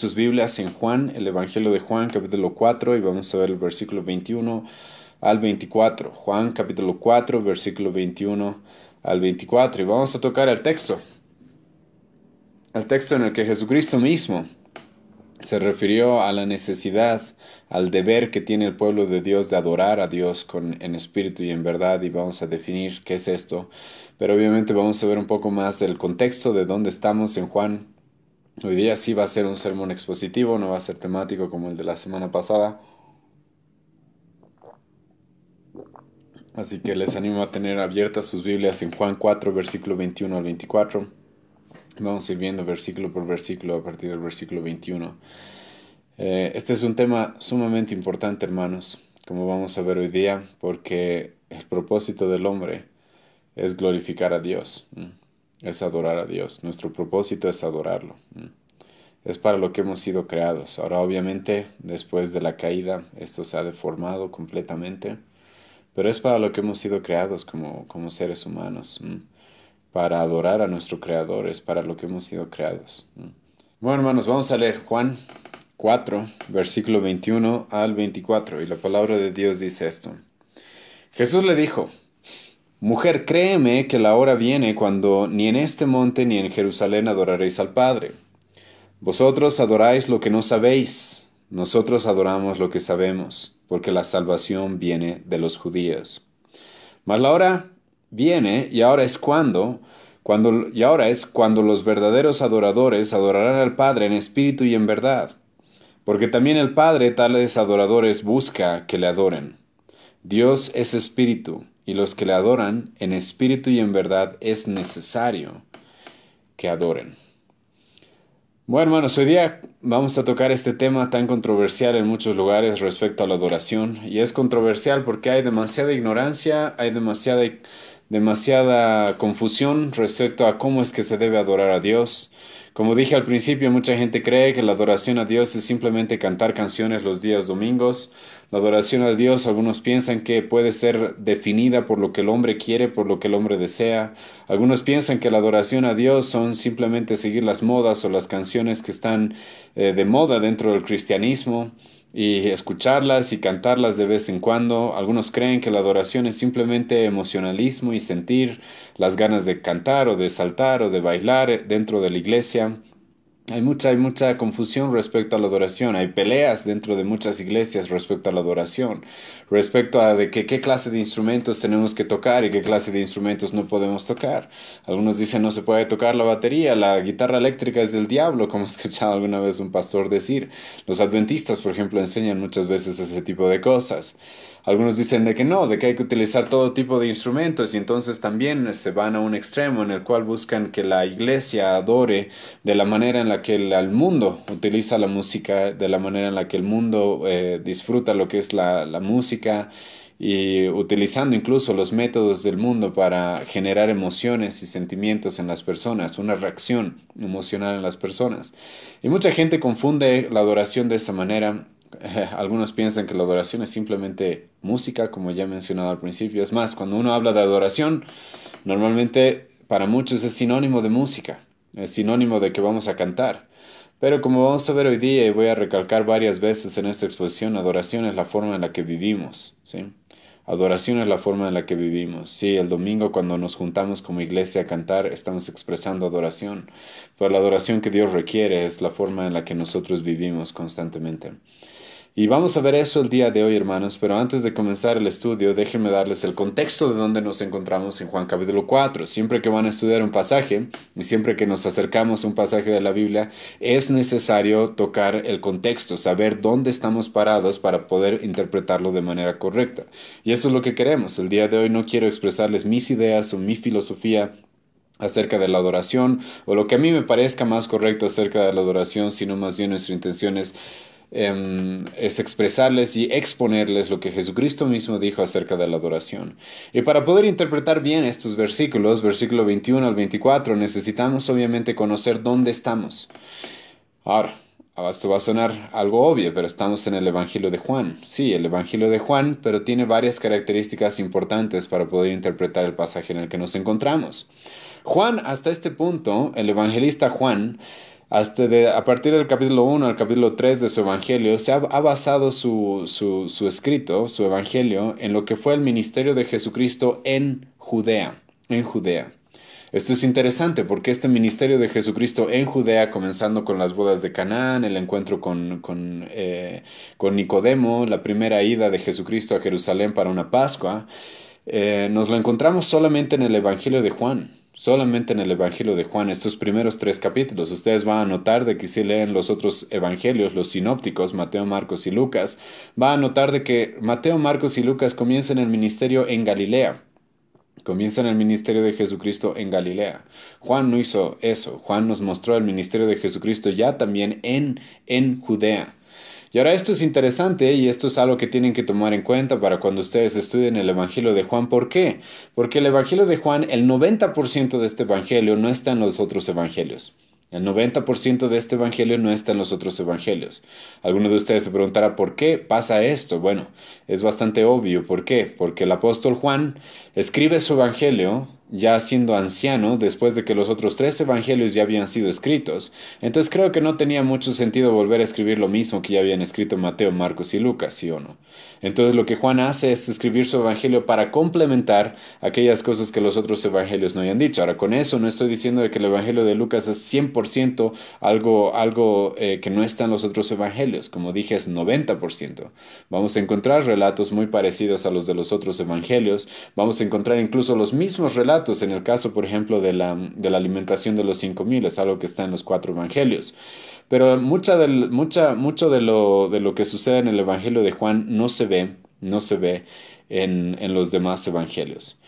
sus Biblias en Juan, el Evangelio de Juan capítulo 4 y vamos a ver el versículo 21 al 24. Juan capítulo 4 versículo 21 al 24 y vamos a tocar el texto. El texto en el que Jesucristo mismo se refirió a la necesidad, al deber que tiene el pueblo de Dios de adorar a Dios con, en espíritu y en verdad, y vamos a definir qué es esto. Pero obviamente vamos a ver un poco más del contexto de dónde estamos en Juan Hoy día sí va a ser un sermón expositivo, no va a ser temático como el de la semana pasada. Así que les animo a tener abiertas sus Biblias en Juan 4, versículo 21 al 24. Vamos a ir viendo versículo por versículo a partir del versículo 21. Eh, este es un tema sumamente importante, hermanos, como vamos a ver hoy día, porque el propósito del hombre es glorificar a Dios es adorar a Dios. Nuestro propósito es adorarlo. Es para lo que hemos sido creados. Ahora obviamente después de la caída esto se ha deformado completamente, pero es para lo que hemos sido creados como, como seres humanos. Para adorar a nuestro Creador es para lo que hemos sido creados. Bueno hermanos, vamos a leer Juan 4, versículo 21 al 24, y la palabra de Dios dice esto. Jesús le dijo, Mujer, créeme que la hora viene cuando ni en este monte ni en Jerusalén adoraréis al Padre. Vosotros adoráis lo que no sabéis, nosotros adoramos lo que sabemos, porque la salvación viene de los judíos. Mas la hora viene, y ahora es cuando, cuando y ahora es cuando los verdaderos adoradores adorarán al Padre en espíritu y en verdad, porque también el Padre tales adoradores busca que le adoren. Dios es espíritu, y los que le adoran en espíritu y en verdad es necesario que adoren. Bueno, hermanos, hoy día vamos a tocar este tema tan controversial en muchos lugares respecto a la adoración. Y es controversial porque hay demasiada ignorancia, hay demasiada, demasiada confusión respecto a cómo es que se debe adorar a Dios. Como dije al principio, mucha gente cree que la adoración a Dios es simplemente cantar canciones los días domingos, la adoración a Dios, algunos piensan que puede ser definida por lo que el hombre quiere, por lo que el hombre desea. Algunos piensan que la adoración a Dios son simplemente seguir las modas o las canciones que están eh, de moda dentro del cristianismo y escucharlas y cantarlas de vez en cuando. Algunos creen que la adoración es simplemente emocionalismo y sentir las ganas de cantar o de saltar o de bailar dentro de la iglesia. Hay mucha, hay mucha confusión respecto a la adoración, hay peleas dentro de muchas iglesias respecto a la adoración, respecto a de qué clase de instrumentos tenemos que tocar y qué clase de instrumentos no podemos tocar. Algunos dicen no se puede tocar la batería, la guitarra eléctrica es del diablo, como ha escuchado alguna vez un pastor decir. Los adventistas, por ejemplo, enseñan muchas veces ese tipo de cosas. Algunos dicen de que no, de que hay que utilizar todo tipo de instrumentos y entonces también eh, se van a un extremo en el cual buscan que la iglesia adore de la manera en la que el, mundo utiliza la música, de la manera en la que el mundo eh, disfruta lo que es la, la música y utilizando incluso los métodos del mundo para generar emociones y sentimientos en las personas, una reacción emocional en las personas. Y mucha gente confunde la adoración de esa manera algunos piensan que la adoración es simplemente música, como ya he mencionado al principio. Es más, cuando uno habla de adoración, normalmente para muchos es sinónimo de música, es sinónimo de que vamos a cantar. Pero como vamos a ver hoy día y voy a recalcar varias veces en esta exposición, adoración es la forma en la que vivimos, ¿sí? Adoración es la forma en la que vivimos. Sí, el domingo cuando nos juntamos como iglesia a cantar, estamos expresando adoración, pero la adoración que Dios requiere es la forma en la que nosotros vivimos constantemente. Y vamos a ver eso el día de hoy, hermanos, pero antes de comenzar el estudio, déjenme darles el contexto de donde nos encontramos en Juan capítulo 4. Siempre que van a estudiar un pasaje y siempre que nos acercamos a un pasaje de la Biblia, es necesario tocar el contexto, saber dónde estamos parados para poder interpretarlo de manera correcta. Y eso es lo que queremos. El día de hoy no quiero expresarles mis ideas o mi filosofía acerca de la adoración o lo que a mí me parezca más correcto acerca de la adoración, sino más bien nuestra intención es Em, es expresarles y exponerles lo que Jesucristo mismo dijo acerca de la adoración. Y para poder interpretar bien estos versículos, versículo 21 al 24, necesitamos obviamente conocer dónde estamos. Ahora, esto va a sonar algo obvio, pero estamos en el Evangelio de Juan. Sí, el Evangelio de Juan, pero tiene varias características importantes para poder interpretar el pasaje en el que nos encontramos. Juan, hasta este punto, el evangelista Juan, hasta a partir del capítulo 1 al capítulo 3 de su evangelio, se ha, basado su, escrito, su evangelio, en lo que fue el ministerio de Jesucristo en Judea, en Judea. Esto es interesante porque este ministerio de Jesucristo en Judea, comenzando con las bodas de Canaán, el encuentro con, eh, Nicodemo, la primera ida de Jesucristo a Jerusalén para una Pascua, eh, nos lo encontramos solamente en el Evangelio de Juan solamente en el Evangelio de Juan, estos primeros tres capítulos. Ustedes van a notar de que si leen los otros evangelios, los sinópticos, Mateo, Marcos y Lucas, van a notar de que Mateo, Marcos y Lucas comienzan el ministerio en Galilea. Comienzan el ministerio de Jesucristo en Galilea. Juan no hizo eso. Juan nos mostró el ministerio de Jesucristo ya también en, en Judea. Y ahora esto es interesante y esto es algo que tienen que tomar en cuenta para cuando ustedes estudien el Evangelio de Juan. ¿Por qué? Porque el Evangelio de Juan, el 90% de este Evangelio no está en los otros Evangelios. El 90% de este Evangelio no está en los otros Evangelios. Alguno de ustedes se preguntará por qué pasa esto. Bueno, es bastante obvio. ¿Por qué? Porque el apóstol Juan escribe su Evangelio ya siendo anciano, después de que los otros tres evangelios ya habían sido escritos. Entonces creo que no tenía mucho sentido volver a escribir lo mismo que ya habían escrito Mateo, Marcos y Lucas, ¿sí o no? Entonces lo que Juan hace es escribir su evangelio para complementar aquellas cosas que los otros evangelios no hayan dicho. Ahora, con eso no estoy diciendo de que el evangelio de Lucas es 100% algo, algo eh, que no está en los otros evangelios. Como dije, es 90%. Vamos a encontrar relatos muy parecidos a los de los otros evangelios. Vamos a encontrar incluso los mismos relatos en el caso, por ejemplo, de la, de la alimentación de los mil es algo que está en los cuatro evangelios. Pero mucha mucho de lo, de lo que sucede en el Evangelio de Juan no se ve, no se ve en, en los demás evangelios.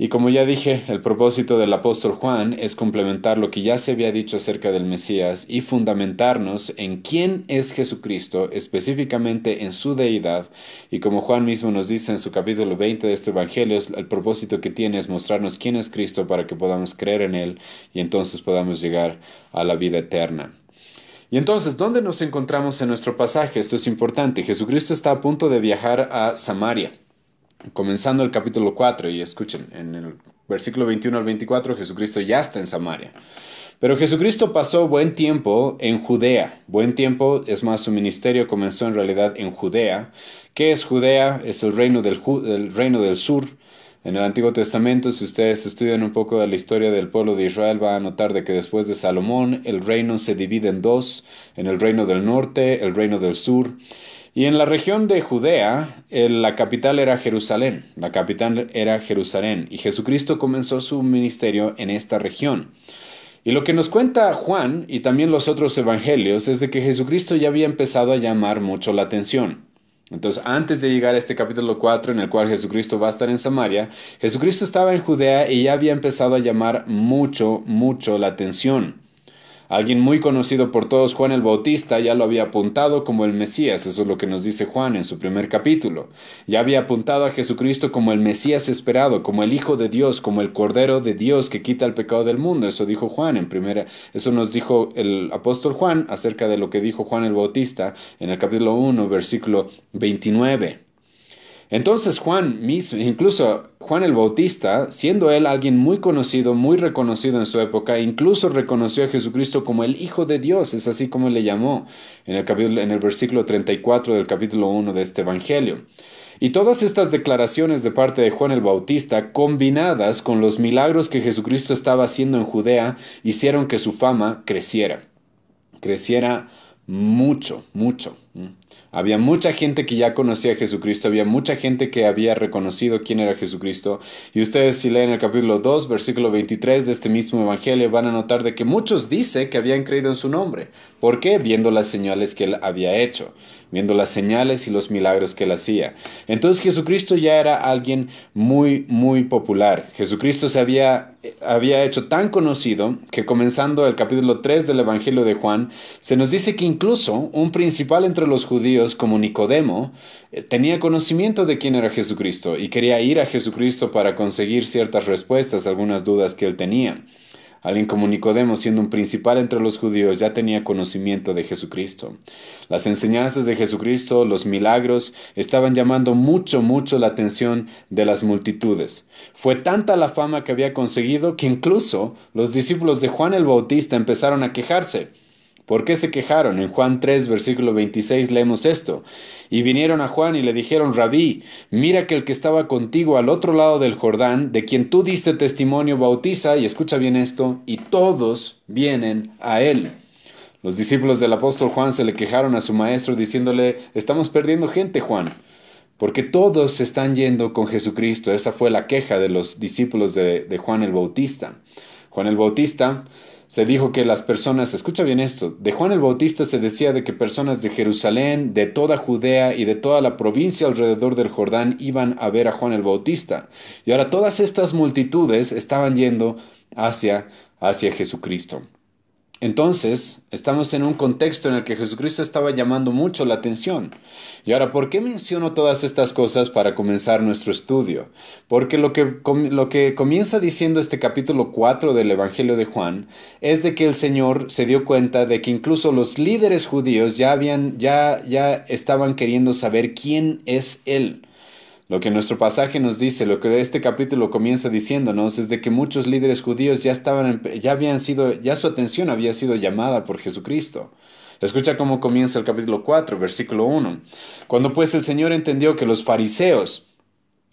Y como ya dije, el propósito del apóstol Juan es complementar lo que ya se había dicho acerca del Mesías y fundamentarnos en quién es Jesucristo, específicamente en su deidad. Y como Juan mismo nos dice en su capítulo 20 de este Evangelio, el propósito que tiene es mostrarnos quién es Cristo para que podamos creer en Él y entonces podamos llegar a la vida eterna. Y entonces, ¿dónde nos encontramos en nuestro pasaje? Esto es importante. Jesucristo está a punto de viajar a Samaria comenzando el capítulo 4, y escuchen, en el versículo 21 al 24, Jesucristo ya está en Samaria. Pero Jesucristo pasó buen tiempo en Judea. Buen tiempo, es más, su ministerio comenzó en realidad en Judea. ¿Qué es Judea? Es el reino del, reino del sur. En el Antiguo Testamento, si ustedes estudian un poco de la historia del pueblo de Israel, van a notar de que después de Salomón el reino se divide en dos, en el reino del norte, el reino del sur. Y en la región de Judea, la capital era Jerusalén, la capital era Jerusalén, y Jesucristo comenzó su ministerio en esta región. Y lo que nos cuenta Juan y también los otros evangelios es de que Jesucristo ya había empezado a llamar mucho la atención. Entonces, antes de llegar a este capítulo 4 en el cual Jesucristo va a estar en Samaria, Jesucristo estaba en Judea y ya había empezado a llamar mucho, mucho la atención. Alguien muy conocido por todos, Juan el Bautista, ya lo había apuntado como el Mesías, eso es lo que nos dice Juan en su primer capítulo. Ya había apuntado a Jesucristo como el Mesías esperado, como el Hijo de Dios, como el Cordero de Dios que quita el pecado del mundo. Eso dijo Juan en primera, eso nos dijo el apóstol Juan acerca de lo que dijo Juan el Bautista en el capítulo 1, versículo 29. Entonces Juan mismo, incluso Juan el Bautista, siendo él alguien muy conocido, muy reconocido en su época, incluso reconoció a Jesucristo como el Hijo de Dios, es así como le llamó en el, capítulo, en el versículo 34 del capítulo 1 de este Evangelio. Y todas estas declaraciones de parte de Juan el Bautista, combinadas con los milagros que Jesucristo estaba haciendo en Judea, hicieron que su fama creciera, creciera mucho, mucho. Había mucha gente que ya conocía a Jesucristo, había mucha gente que había reconocido quién era Jesucristo. Y ustedes si leen el capítulo 2, versículo 23 de este mismo Evangelio, van a notar de que muchos dice que habían creído en su nombre. ¿Por qué? Viendo las señales que él había hecho, viendo las señales y los milagros que él hacía. Entonces Jesucristo ya era alguien muy, muy popular. Jesucristo se había, había hecho tan conocido que comenzando el capítulo 3 del Evangelio de Juan, se nos dice que incluso un principal entre los judíos como Nicodemo, eh, tenía conocimiento de quién era Jesucristo y quería ir a Jesucristo para conseguir ciertas respuestas a algunas dudas que él tenía. Alguien como Nicodemo, siendo un principal entre los judíos, ya tenía conocimiento de Jesucristo. Las enseñanzas de Jesucristo, los milagros, estaban llamando mucho, mucho la atención de las multitudes. Fue tanta la fama que había conseguido que incluso los discípulos de Juan el Bautista empezaron a quejarse. ¿Por qué se quejaron? En Juan 3, versículo 26 leemos esto. Y vinieron a Juan y le dijeron, Rabí, mira que el que estaba contigo al otro lado del Jordán, de quien tú diste testimonio, bautiza, y escucha bien esto, y todos vienen a él. Los discípulos del apóstol Juan se le quejaron a su maestro diciéndole, estamos perdiendo gente, Juan, porque todos se están yendo con Jesucristo. Esa fue la queja de los discípulos de, de Juan el Bautista. Juan el Bautista se dijo que las personas, escucha bien esto, de Juan el Bautista se decía de que personas de Jerusalén, de toda Judea y de toda la provincia alrededor del Jordán iban a ver a Juan el Bautista. Y ahora todas estas multitudes estaban yendo hacia, hacia Jesucristo. Entonces, estamos en un contexto en el que Jesucristo estaba llamando mucho la atención. Y ahora, ¿por qué menciono todas estas cosas para comenzar nuestro estudio? Porque lo que, comienza diciendo este capítulo 4 del Evangelio de Juan es de que el Señor se dio cuenta de que incluso los líderes judíos ya, habían, ya, ya estaban queriendo saber quién es Él. Lo que nuestro pasaje nos dice, lo que este capítulo comienza diciéndonos, es de que muchos líderes judíos ya estaban, ya habían sido, ya su atención había sido llamada por Jesucristo. Escucha cómo comienza el capítulo 4, versículo 1. Cuando pues el Señor entendió que los fariseos,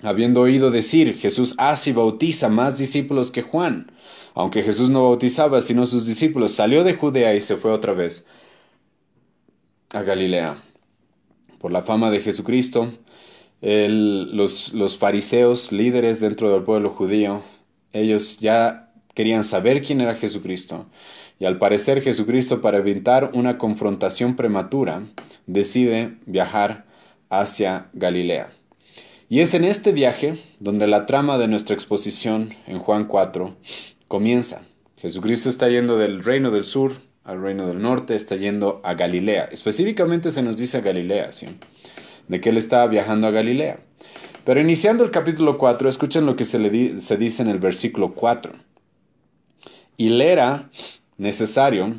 habiendo oído decir, Jesús hace y bautiza más discípulos que Juan, aunque Jesús no bautizaba sino sus discípulos, salió de Judea y se fue otra vez a Galilea. Por la fama de Jesucristo, los, los fariseos, líderes dentro del pueblo judío, ellos ya querían saber quién era Jesucristo. Y al parecer Jesucristo, para evitar una confrontación prematura, decide viajar hacia Galilea. Y es en este viaje donde la trama de nuestra exposición en Juan 4 comienza. Jesucristo está yendo del reino del sur al reino del norte, está yendo a Galilea. Específicamente se nos dice a Galilea, ¿sí? de que él estaba viajando a Galilea. Pero iniciando el capítulo 4, escuchen lo que se, dice en el versículo 4. Y le era necesario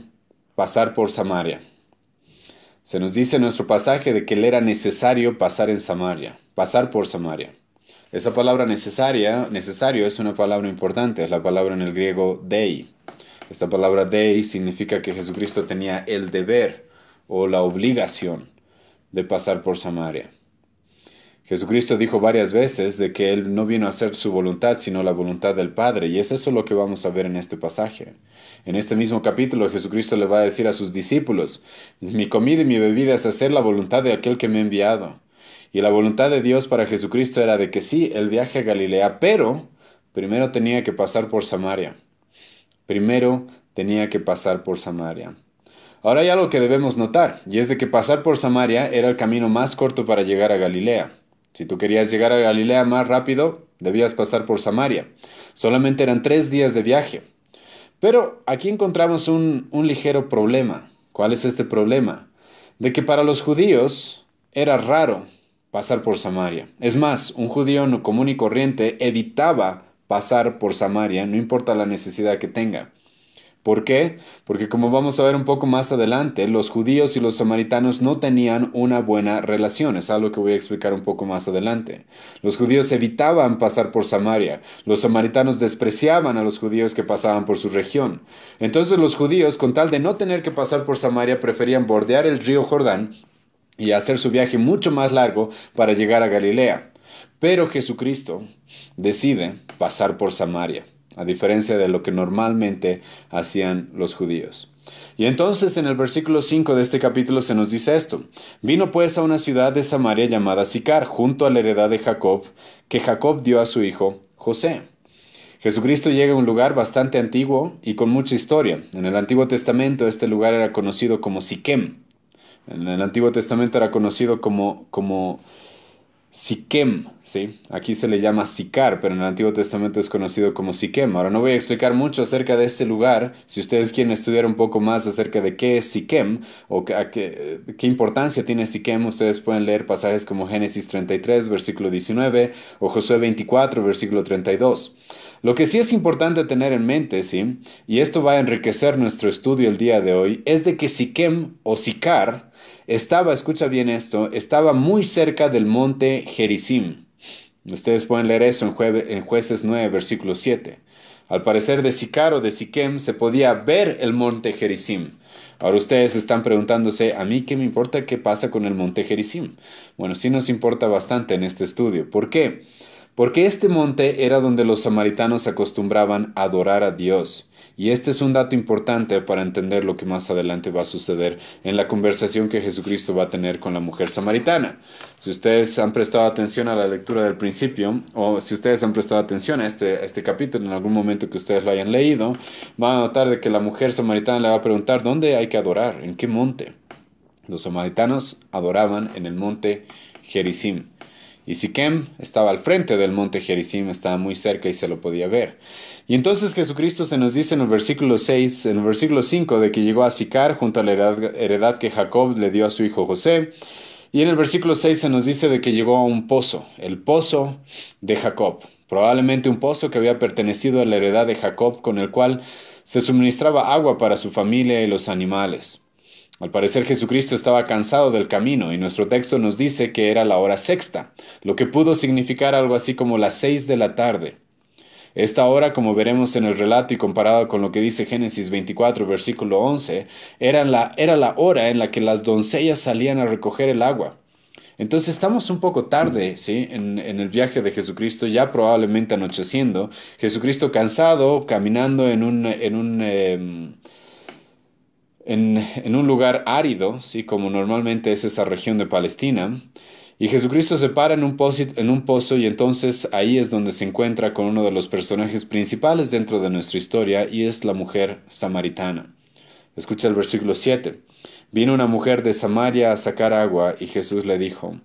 pasar por Samaria. Se nos dice en nuestro pasaje de que le era necesario pasar en Samaria, pasar por Samaria. Esa palabra necesaria, necesario es una palabra importante, es la palabra en el griego dei. Esta palabra dei significa que Jesucristo tenía el deber o la obligación de pasar por Samaria. Jesucristo dijo varias veces de que Él no vino a hacer su voluntad, sino la voluntad del Padre, y es eso lo que vamos a ver en este pasaje. En este mismo capítulo Jesucristo le va a decir a sus discípulos, mi comida y mi bebida es hacer la voluntad de aquel que me ha enviado. Y la voluntad de Dios para Jesucristo era de que sí, el viaje a Galilea, pero primero tenía que pasar por Samaria. Primero tenía que pasar por Samaria. Ahora hay algo que debemos notar, y es de que pasar por Samaria era el camino más corto para llegar a Galilea. Si tú querías llegar a Galilea más rápido, debías pasar por Samaria. Solamente eran tres días de viaje. Pero aquí encontramos un, un ligero problema. ¿Cuál es este problema? De que para los judíos era raro pasar por Samaria. Es más, un judío común y corriente evitaba pasar por Samaria, no importa la necesidad que tenga. ¿Por qué? Porque como vamos a ver un poco más adelante, los judíos y los samaritanos no tenían una buena relación, es algo que voy a explicar un poco más adelante. Los judíos evitaban pasar por Samaria, los samaritanos despreciaban a los judíos que pasaban por su región. Entonces los judíos, con tal de no tener que pasar por Samaria, preferían bordear el río Jordán y hacer su viaje mucho más largo para llegar a Galilea. Pero Jesucristo decide pasar por Samaria a diferencia de lo que normalmente hacían los judíos. Y entonces en el versículo 5 de este capítulo se nos dice esto, vino pues a una ciudad de Samaria llamada Sicar, junto a la heredad de Jacob, que Jacob dio a su hijo José. Jesucristo llega a un lugar bastante antiguo y con mucha historia. En el Antiguo Testamento este lugar era conocido como Siquem. En el Antiguo Testamento era conocido como, como Siquem, ¿sí? Aquí se le llama Sicar, pero en el Antiguo Testamento es conocido como Siquem. Ahora no voy a explicar mucho acerca de este lugar. Si ustedes quieren estudiar un poco más acerca de qué es Siquem o qué, importancia tiene Siquem, ustedes pueden leer pasajes como Génesis 33, versículo 19, o Josué 24, versículo 32. Lo que sí es importante tener en mente, ¿sí? Y esto va a enriquecer nuestro estudio el día de hoy, es de que Siquem o Sicar estaba, escucha bien esto, estaba muy cerca del monte Gerizim. Ustedes pueden leer eso en, Jueces 9, versículo 7. Al parecer de Sicar o de Siquem se podía ver el monte Gerizim. Ahora ustedes están preguntándose, ¿a mí qué me importa qué pasa con el monte Gerizim? Bueno, sí nos importa bastante en este estudio. ¿Por qué? Porque este monte era donde los samaritanos acostumbraban a adorar a Dios. Y este es un dato importante para entender lo que más adelante va a suceder en la conversación que Jesucristo va a tener con la mujer samaritana. Si ustedes han prestado atención a la lectura del principio, o si ustedes han prestado atención a este, este capítulo en algún momento que ustedes lo hayan leído, van a notar de que la mujer samaritana le va a preguntar dónde hay que adorar, en qué monte. Los samaritanos adoraban en el monte Gerizim. Y Siquem estaba al frente del monte Gerizim, estaba muy cerca y se lo podía ver. Y entonces Jesucristo se nos dice en el versículo en el versículo 5, de que llegó a Sicar junto a la heredad, que Jacob le dio a su hijo José. Y en el versículo 6 se nos dice de que llegó a un pozo, el pozo de Jacob, probablemente un pozo que había pertenecido a la heredad de Jacob, con el cual se suministraba agua para su familia y los animales. Al parecer Jesucristo estaba cansado del camino y nuestro texto nos dice que era la hora sexta, lo que pudo significar algo así como las seis de la tarde. Esta hora, como veremos en el relato y comparado con lo que dice Génesis 24, versículo 11, era la, era la hora en la que las doncellas salían a recoger el agua. Entonces estamos un poco tarde, ¿sí? En, el viaje de Jesucristo, ya probablemente anocheciendo, Jesucristo cansado, caminando en un, en un, em, en un lugar árido, ¿sí? Como normalmente es esa región de Palestina. Y Jesucristo se para en un, pozo, y entonces ahí es donde se encuentra con uno de los personajes principales dentro de nuestra historia y es la mujer samaritana. Escucha el versículo 7. Vino una mujer de Samaria a sacar agua y Jesús le dijo,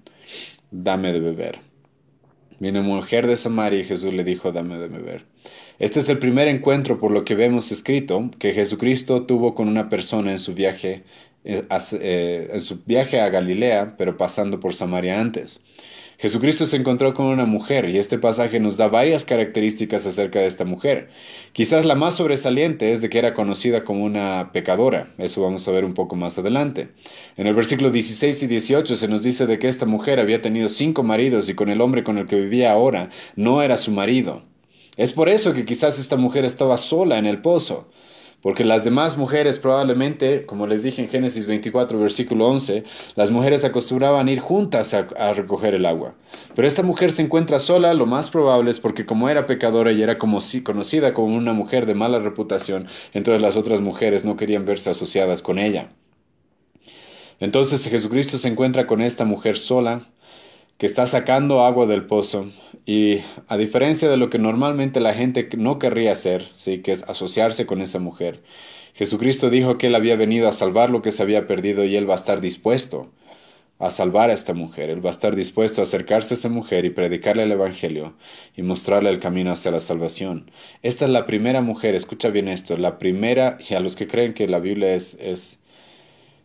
dame de beber. Vino una mujer de Samaria y Jesús le dijo, dame de beber. Este es el primer encuentro por lo que vemos escrito que Jesucristo tuvo con una persona en su viaje eh, eh, en su viaje a Galilea, pero pasando por Samaria antes. Jesucristo se encontró con una mujer y este pasaje nos da varias características acerca de esta mujer. Quizás la más sobresaliente es de que era conocida como una pecadora. Eso vamos a ver un poco más adelante. En el versículo 16 y 18 se nos dice de que esta mujer había tenido cinco maridos y con el hombre con el que vivía ahora no era su marido. Es por eso que quizás esta mujer estaba sola en el pozo. Porque las demás mujeres probablemente, como les dije en Génesis 24, versículo 11, las mujeres acostumbraban ir juntas a, recoger el agua. Pero esta mujer se encuentra sola, lo más probable es porque como era pecadora y era conocida como una mujer de mala reputación, entonces las otras mujeres no querían verse asociadas con ella. Entonces Jesucristo se encuentra con esta mujer sola, que está sacando agua del pozo, y a diferencia de lo que normalmente la gente no querría hacer, ¿sí? que es asociarse con esa mujer, Jesucristo dijo que él había venido a salvar lo que se había perdido y él va a estar dispuesto a salvar a esta mujer, él va a estar dispuesto a acercarse a esa mujer y predicarle el Evangelio y mostrarle el camino hacia la salvación. Esta es la primera mujer, escucha bien esto, la primera, y a los que creen que la Biblia es, es,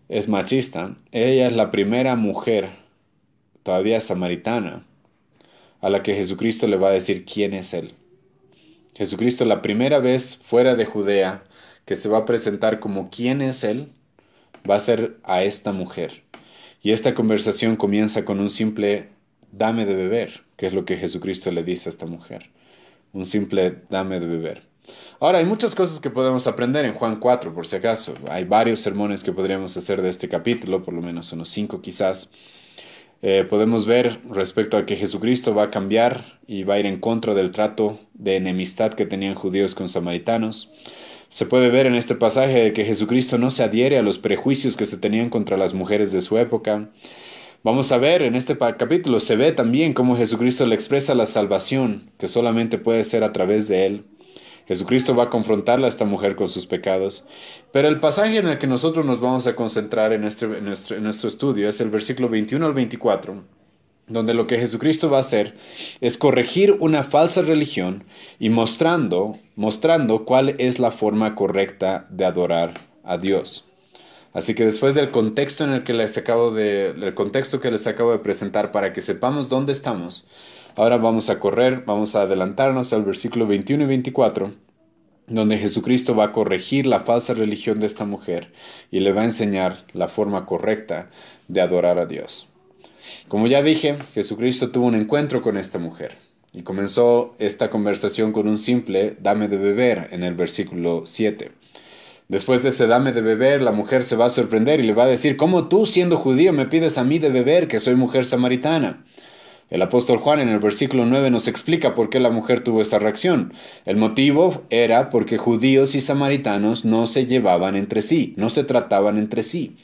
es machista, ella es la primera mujer todavía samaritana a la que Jesucristo le va a decir quién es Él. Jesucristo la primera vez fuera de Judea que se va a presentar como quién es Él, va a ser a esta mujer. Y esta conversación comienza con un simple dame de beber, que es lo que Jesucristo le dice a esta mujer. Un simple dame de beber. Ahora, hay muchas cosas que podemos aprender en Juan 4, por si acaso. Hay varios sermones que podríamos hacer de este capítulo, por lo menos unos cinco quizás. Eh, podemos ver respecto a que Jesucristo va a cambiar y va a ir en contra del trato de enemistad que tenían judíos con samaritanos. Se puede ver en este pasaje que Jesucristo no se adhiere a los prejuicios que se tenían contra las mujeres de su época. Vamos a ver en este capítulo, se ve también cómo Jesucristo le expresa la salvación que solamente puede ser a través de él. Jesucristo va a confrontarla a esta mujer con sus pecados. Pero el pasaje en el que nosotros nos vamos a concentrar en este, nuestro, estudio es el versículo 21 al 24 donde lo que Jesucristo va a hacer es corregir una falsa religión y mostrando, mostrando cuál es la forma correcta de adorar a Dios. Así que después del contexto en el que les acabo de, el contexto que les acabo de presentar para que sepamos dónde estamos, Ahora vamos a correr, vamos a adelantarnos al versículo 21 y 24, donde Jesucristo va a corregir la falsa religión de esta mujer y le va a enseñar la forma correcta de adorar a Dios. Como ya dije, Jesucristo tuvo un encuentro con esta mujer y comenzó esta conversación con un simple dame de beber en el versículo 7. Después de ese dame de beber, la mujer se va a sorprender y le va a decir, ¿cómo tú siendo judío me pides a mí de beber que soy mujer samaritana? El apóstol Juan en el versículo 9 nos explica por qué la mujer tuvo esta reacción. El motivo era porque judíos y samaritanos no se llevaban entre sí, no se trataban entre sí.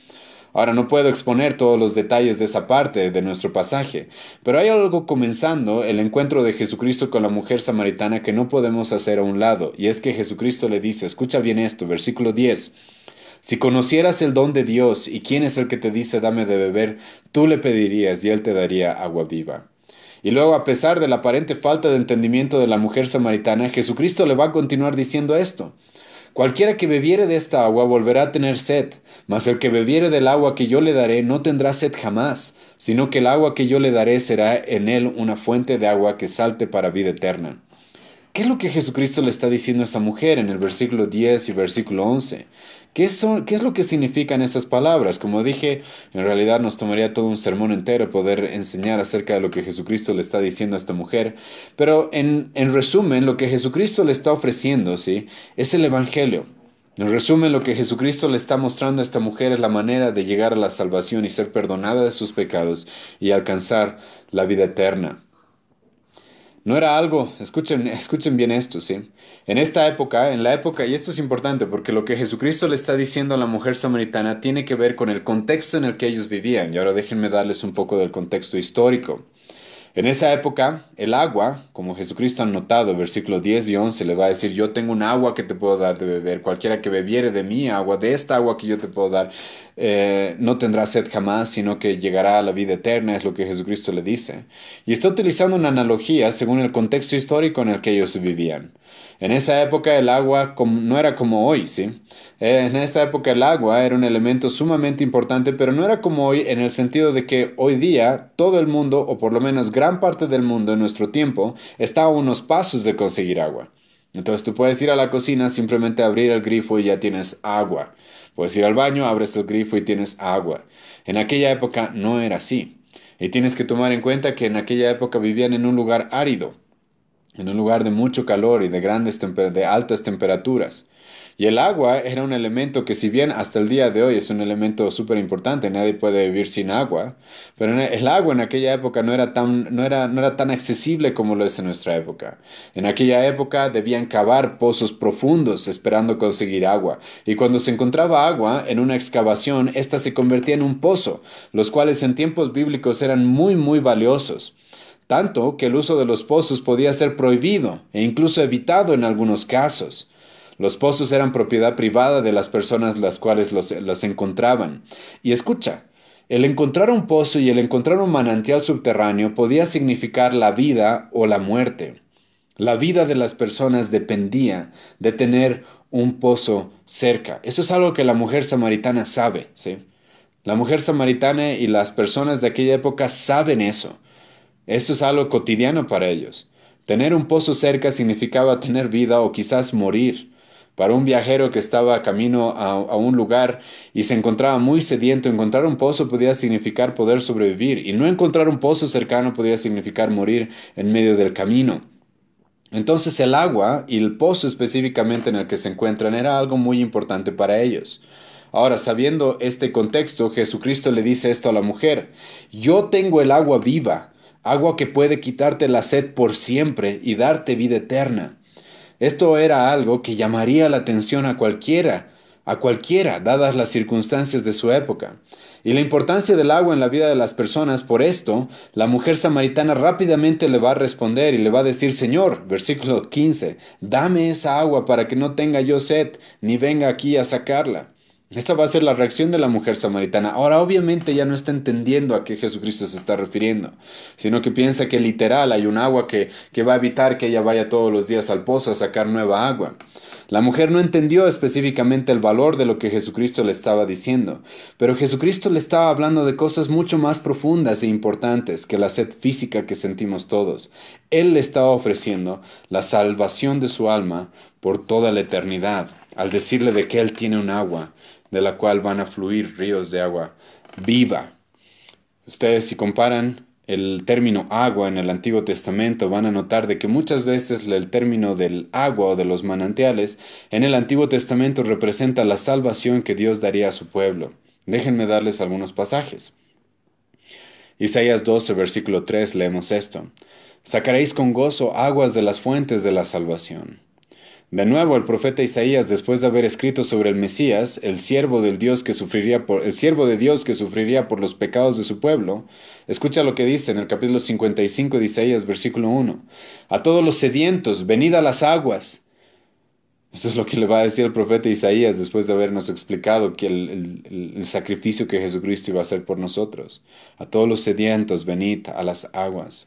Ahora no puedo exponer todos los detalles de esa parte de nuestro pasaje, pero hay algo comenzando el encuentro de Jesucristo con la mujer samaritana que no podemos hacer a un lado, y es que Jesucristo le dice, escucha bien esto, versículo 10, si conocieras el don de Dios y quién es el que te dice dame de beber, tú le pedirías y él te daría agua viva. Y luego, a pesar de la aparente falta de entendimiento de la mujer samaritana, Jesucristo le va a continuar diciendo esto. Cualquiera que bebiere de esta agua volverá a tener sed, mas el que bebiere del agua que yo le daré no tendrá sed jamás, sino que el agua que yo le daré será en él una fuente de agua que salte para vida eterna. ¿Qué es lo que Jesucristo le está diciendo a esta mujer en el versículo 10 y versículo 11? ¿Qué, es lo que significan esas palabras? Como dije, en realidad nos tomaría todo un sermón entero poder enseñar acerca de lo que Jesucristo le está diciendo a esta mujer, pero en, en resumen, lo que Jesucristo le está ofreciendo, ¿sí? Es el Evangelio. En resumen, lo que Jesucristo le está mostrando a esta mujer es la manera de llegar a la salvación y ser perdonada de sus pecados y alcanzar la vida eterna. No era algo, escuchen, escuchen bien esto, ¿sí? En esta época, en la época, y esto es importante porque lo que Jesucristo le está diciendo a la mujer samaritana tiene que ver con el contexto en el que ellos vivían. Y ahora déjenme darles un poco del contexto histórico. En esa época, el agua, como Jesucristo ha notado, versículos 10 y 11, le va a decir, yo tengo un agua que te puedo dar de beber, cualquiera que bebiere de mi agua, de esta agua que yo te puedo dar, eh, no tendrá sed jamás, sino que llegará a la vida eterna, es lo que Jesucristo le dice. Y está utilizando una analogía según el contexto histórico en el que ellos vivían. En esa época el agua no era como hoy, ¿sí? Eh, en esa época el agua era un elemento sumamente importante, pero no era como hoy en el sentido de que hoy día todo el mundo, o por lo menos gran parte del mundo en nuestro tiempo, está a unos pasos de conseguir agua. Entonces tú puedes ir a la cocina, simplemente abrir el grifo y ya tienes agua. Puedes ir al baño, abres el grifo y tienes agua. En aquella época no era así. Y tienes que tomar en cuenta que en aquella época vivían en un lugar árido en un lugar de mucho calor y de, grandes de altas temperaturas. Y el agua era un elemento que si bien hasta el día de hoy es un elemento súper importante, nadie puede vivir sin agua, pero e, el agua en aquella época no era, tan, no, era, no era tan accesible como lo es en nuestra época. En aquella época debían cavar pozos profundos esperando conseguir agua, y cuando se encontraba agua en una excavación, ésta se convertía en un pozo, los cuales en tiempos bíblicos eran muy, muy valiosos tanto que el uso de los pozos podía ser prohibido e incluso evitado en algunos casos. Los pozos eran propiedad privada de las personas las cuales los, encontraban. Y escucha, el encontrar un pozo y el encontrar un manantial subterráneo podía significar la vida o la muerte. La vida de las personas dependía de tener un pozo cerca. Eso es algo que la mujer samaritana sabe, ¿sí? La mujer samaritana y las personas de aquella época saben eso. Esto es algo cotidiano para ellos. Tener un pozo cerca significaba tener vida o quizás morir. Para un viajero que estaba camino a, a, un lugar y se encontraba muy sediento, encontrar un pozo podía significar poder sobrevivir y no encontrar un pozo cercano podía significar morir en medio del camino. Entonces el agua y el pozo específicamente en el que se encuentran era algo muy importante para ellos. Ahora, sabiendo este contexto, Jesucristo le dice esto a la mujer, yo tengo el agua viva agua que puede quitarte la sed por siempre y darte vida eterna. Esto era algo que llamaría la atención a cualquiera, a cualquiera, dadas las circunstancias de su época. Y la importancia del agua en la vida de las personas, por esto, la mujer samaritana rápidamente le va a responder y le va a decir, Señor, versículo 15, dame esa agua para que no tenga yo sed, ni venga aquí a sacarla. Esta va a ser la reacción de la mujer samaritana. Ahora, obviamente ya no está entendiendo a qué Jesucristo se está refiriendo, sino que piensa que literal hay un agua que, que va a evitar que ella vaya todos los días al pozo a sacar nueva agua. La mujer no entendió específicamente el valor de lo que Jesucristo le estaba diciendo, pero Jesucristo le estaba hablando de cosas mucho más profundas e importantes que la sed física que sentimos todos. Él le estaba ofreciendo la salvación de su alma por toda la eternidad, al decirle de que Él tiene un agua de la cual van a fluir ríos de agua viva. Ustedes si comparan el término agua en el Antiguo Testamento van a notar de que muchas veces el término del agua o de los manantiales en el Antiguo Testamento representa la salvación que Dios daría a su pueblo. Déjenme darles algunos pasajes. Isaías 12, versículo 3, leemos esto. Sacaréis con gozo aguas de las fuentes de la salvación. De nuevo, el profeta Isaías, después de haber escrito sobre el Mesías, el siervo, del Dios que sufriría por, el siervo de Dios que sufriría por los pecados de su pueblo, escucha lo que dice en el capítulo 55 de Isaías, versículo 1. A todos los sedientos, venid a las aguas. Esto es lo que le va a decir el profeta Isaías después de habernos explicado que el, el sacrificio que Jesucristo iba a hacer por nosotros. A todos los sedientos, venid a las aguas.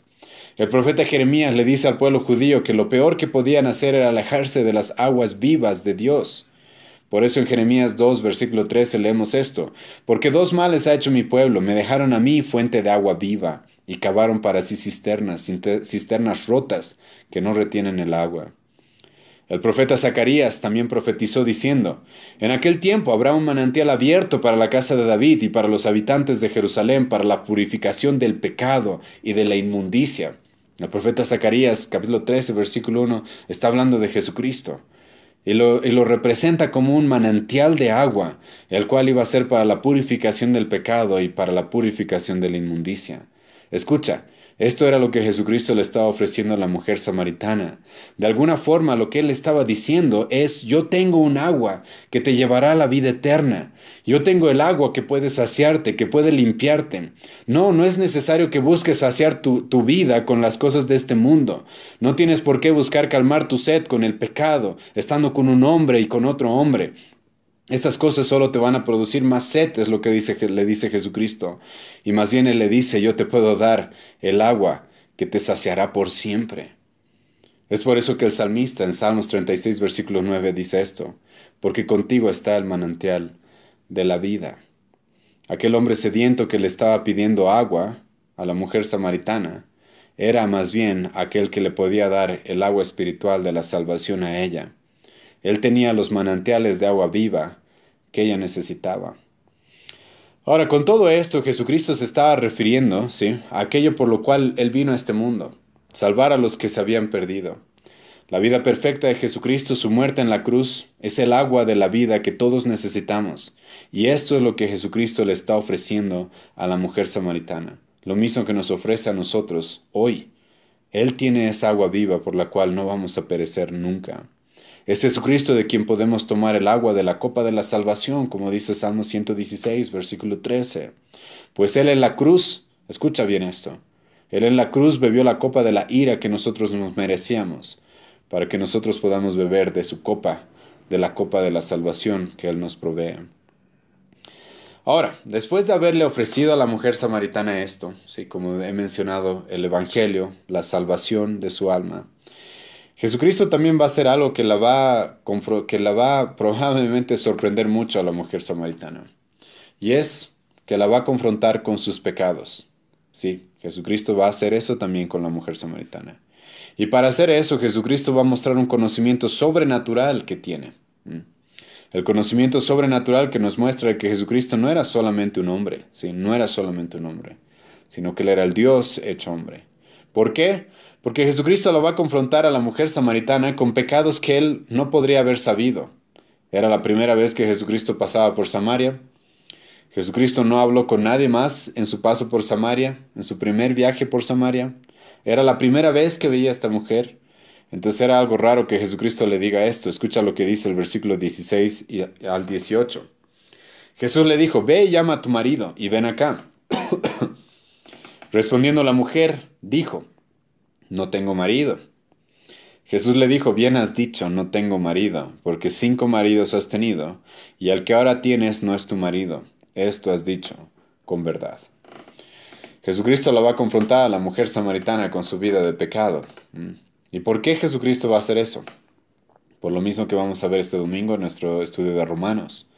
El profeta Jeremías le dice al pueblo judío que lo peor que podían hacer era alejarse de las aguas vivas de Dios. Por eso en Jeremías 2, versículo 13 leemos esto, porque dos males ha hecho mi pueblo, me dejaron a mí fuente de agua viva, y cavaron para sí cisternas, cisternas rotas que no retienen el agua. El profeta Zacarías también profetizó diciendo, En aquel tiempo habrá un manantial abierto para la casa de David y para los habitantes de Jerusalén, para la purificación del pecado y de la inmundicia el profeta Zacarías, capítulo 13, versículo 1, está hablando de Jesucristo. Y lo, y lo, representa como un manantial de agua, el cual iba a ser para la purificación del pecado y para la purificación de la inmundicia. Escucha, esto era lo que Jesucristo le estaba ofreciendo a la mujer samaritana. De alguna forma lo que él estaba diciendo es, yo tengo un agua que te llevará a la vida eterna. Yo tengo el agua que puede saciarte, que puede limpiarte. No, no es necesario que busques saciar tu, tu vida con las cosas de este mundo. No tienes por qué buscar calmar tu sed con el pecado, estando con un hombre y con otro hombre. Estas cosas solo te van a producir más sed, es lo que dice, le dice Jesucristo. Y más bien Él le dice, yo te puedo dar el agua que te saciará por siempre. Es por eso que el salmista en Salmos 36, versículo 9 dice esto, porque contigo está el manantial de la vida. Aquel hombre sediento que le estaba pidiendo agua a la mujer samaritana era más bien aquel que le podía dar el agua espiritual de la salvación a ella. Él tenía los manantiales de agua viva que ella necesitaba. Ahora, con todo esto, Jesucristo se estaba refiriendo ¿sí? a aquello por lo cual Él vino a este mundo, salvar a los que se habían perdido. La vida perfecta de Jesucristo, su muerte en la cruz, es el agua de la vida que todos necesitamos. Y esto es lo que Jesucristo le está ofreciendo a la mujer samaritana, lo mismo que nos ofrece a nosotros hoy. Él tiene esa agua viva por la cual no vamos a perecer nunca. Es Jesucristo de quien podemos tomar el agua de la copa de la salvación, como dice Salmo 116, versículo 13. Pues Él en la cruz, escucha bien esto, Él en la cruz bebió la copa de la ira que nosotros nos merecíamos, para que nosotros podamos beber de su copa, de la copa de la salvación que Él nos provee. Ahora, después de haberle ofrecido a la mujer samaritana esto, sí, como he mencionado, el Evangelio, la salvación de su alma, Jesucristo también va a hacer algo que la va, que la va probablemente sorprender mucho a la mujer samaritana. Y es que la va a confrontar con sus pecados. Sí, Jesucristo va a hacer eso también con la mujer samaritana. Y para hacer eso, Jesucristo va a mostrar un conocimiento sobrenatural que tiene. Mm. El conocimiento sobrenatural que nos muestra que Jesucristo no era solamente un hombre, no era solamente un hombre, sino que él era el Dios hecho hombre. ¿Por qué? porque Jesucristo lo va a confrontar a la mujer samaritana con pecados que él no podría haber sabido. Era la primera vez que Jesucristo pasaba por Samaria. Jesucristo no habló con nadie más en su paso por Samaria, en su primer viaje por Samaria. Era la primera vez que veía a esta mujer. Entonces era algo raro que Jesucristo le diga esto. Escucha lo que dice el versículo 16 al 18. Jesús le dijo, ve y llama a tu marido y ven acá. Respondiendo la mujer, dijo, no tengo marido. Jesús le dijo, bien has dicho, no tengo marido, porque cinco maridos has tenido, y al que ahora tienes no es tu marido. Esto has dicho con verdad. Jesucristo la va a confrontar a la mujer samaritana con su vida de pecado. Mm. ¿Y por qué Jesucristo va a hacer eso? Por lo mismo que vamos a ver este domingo en nuestro estudio de Romanos.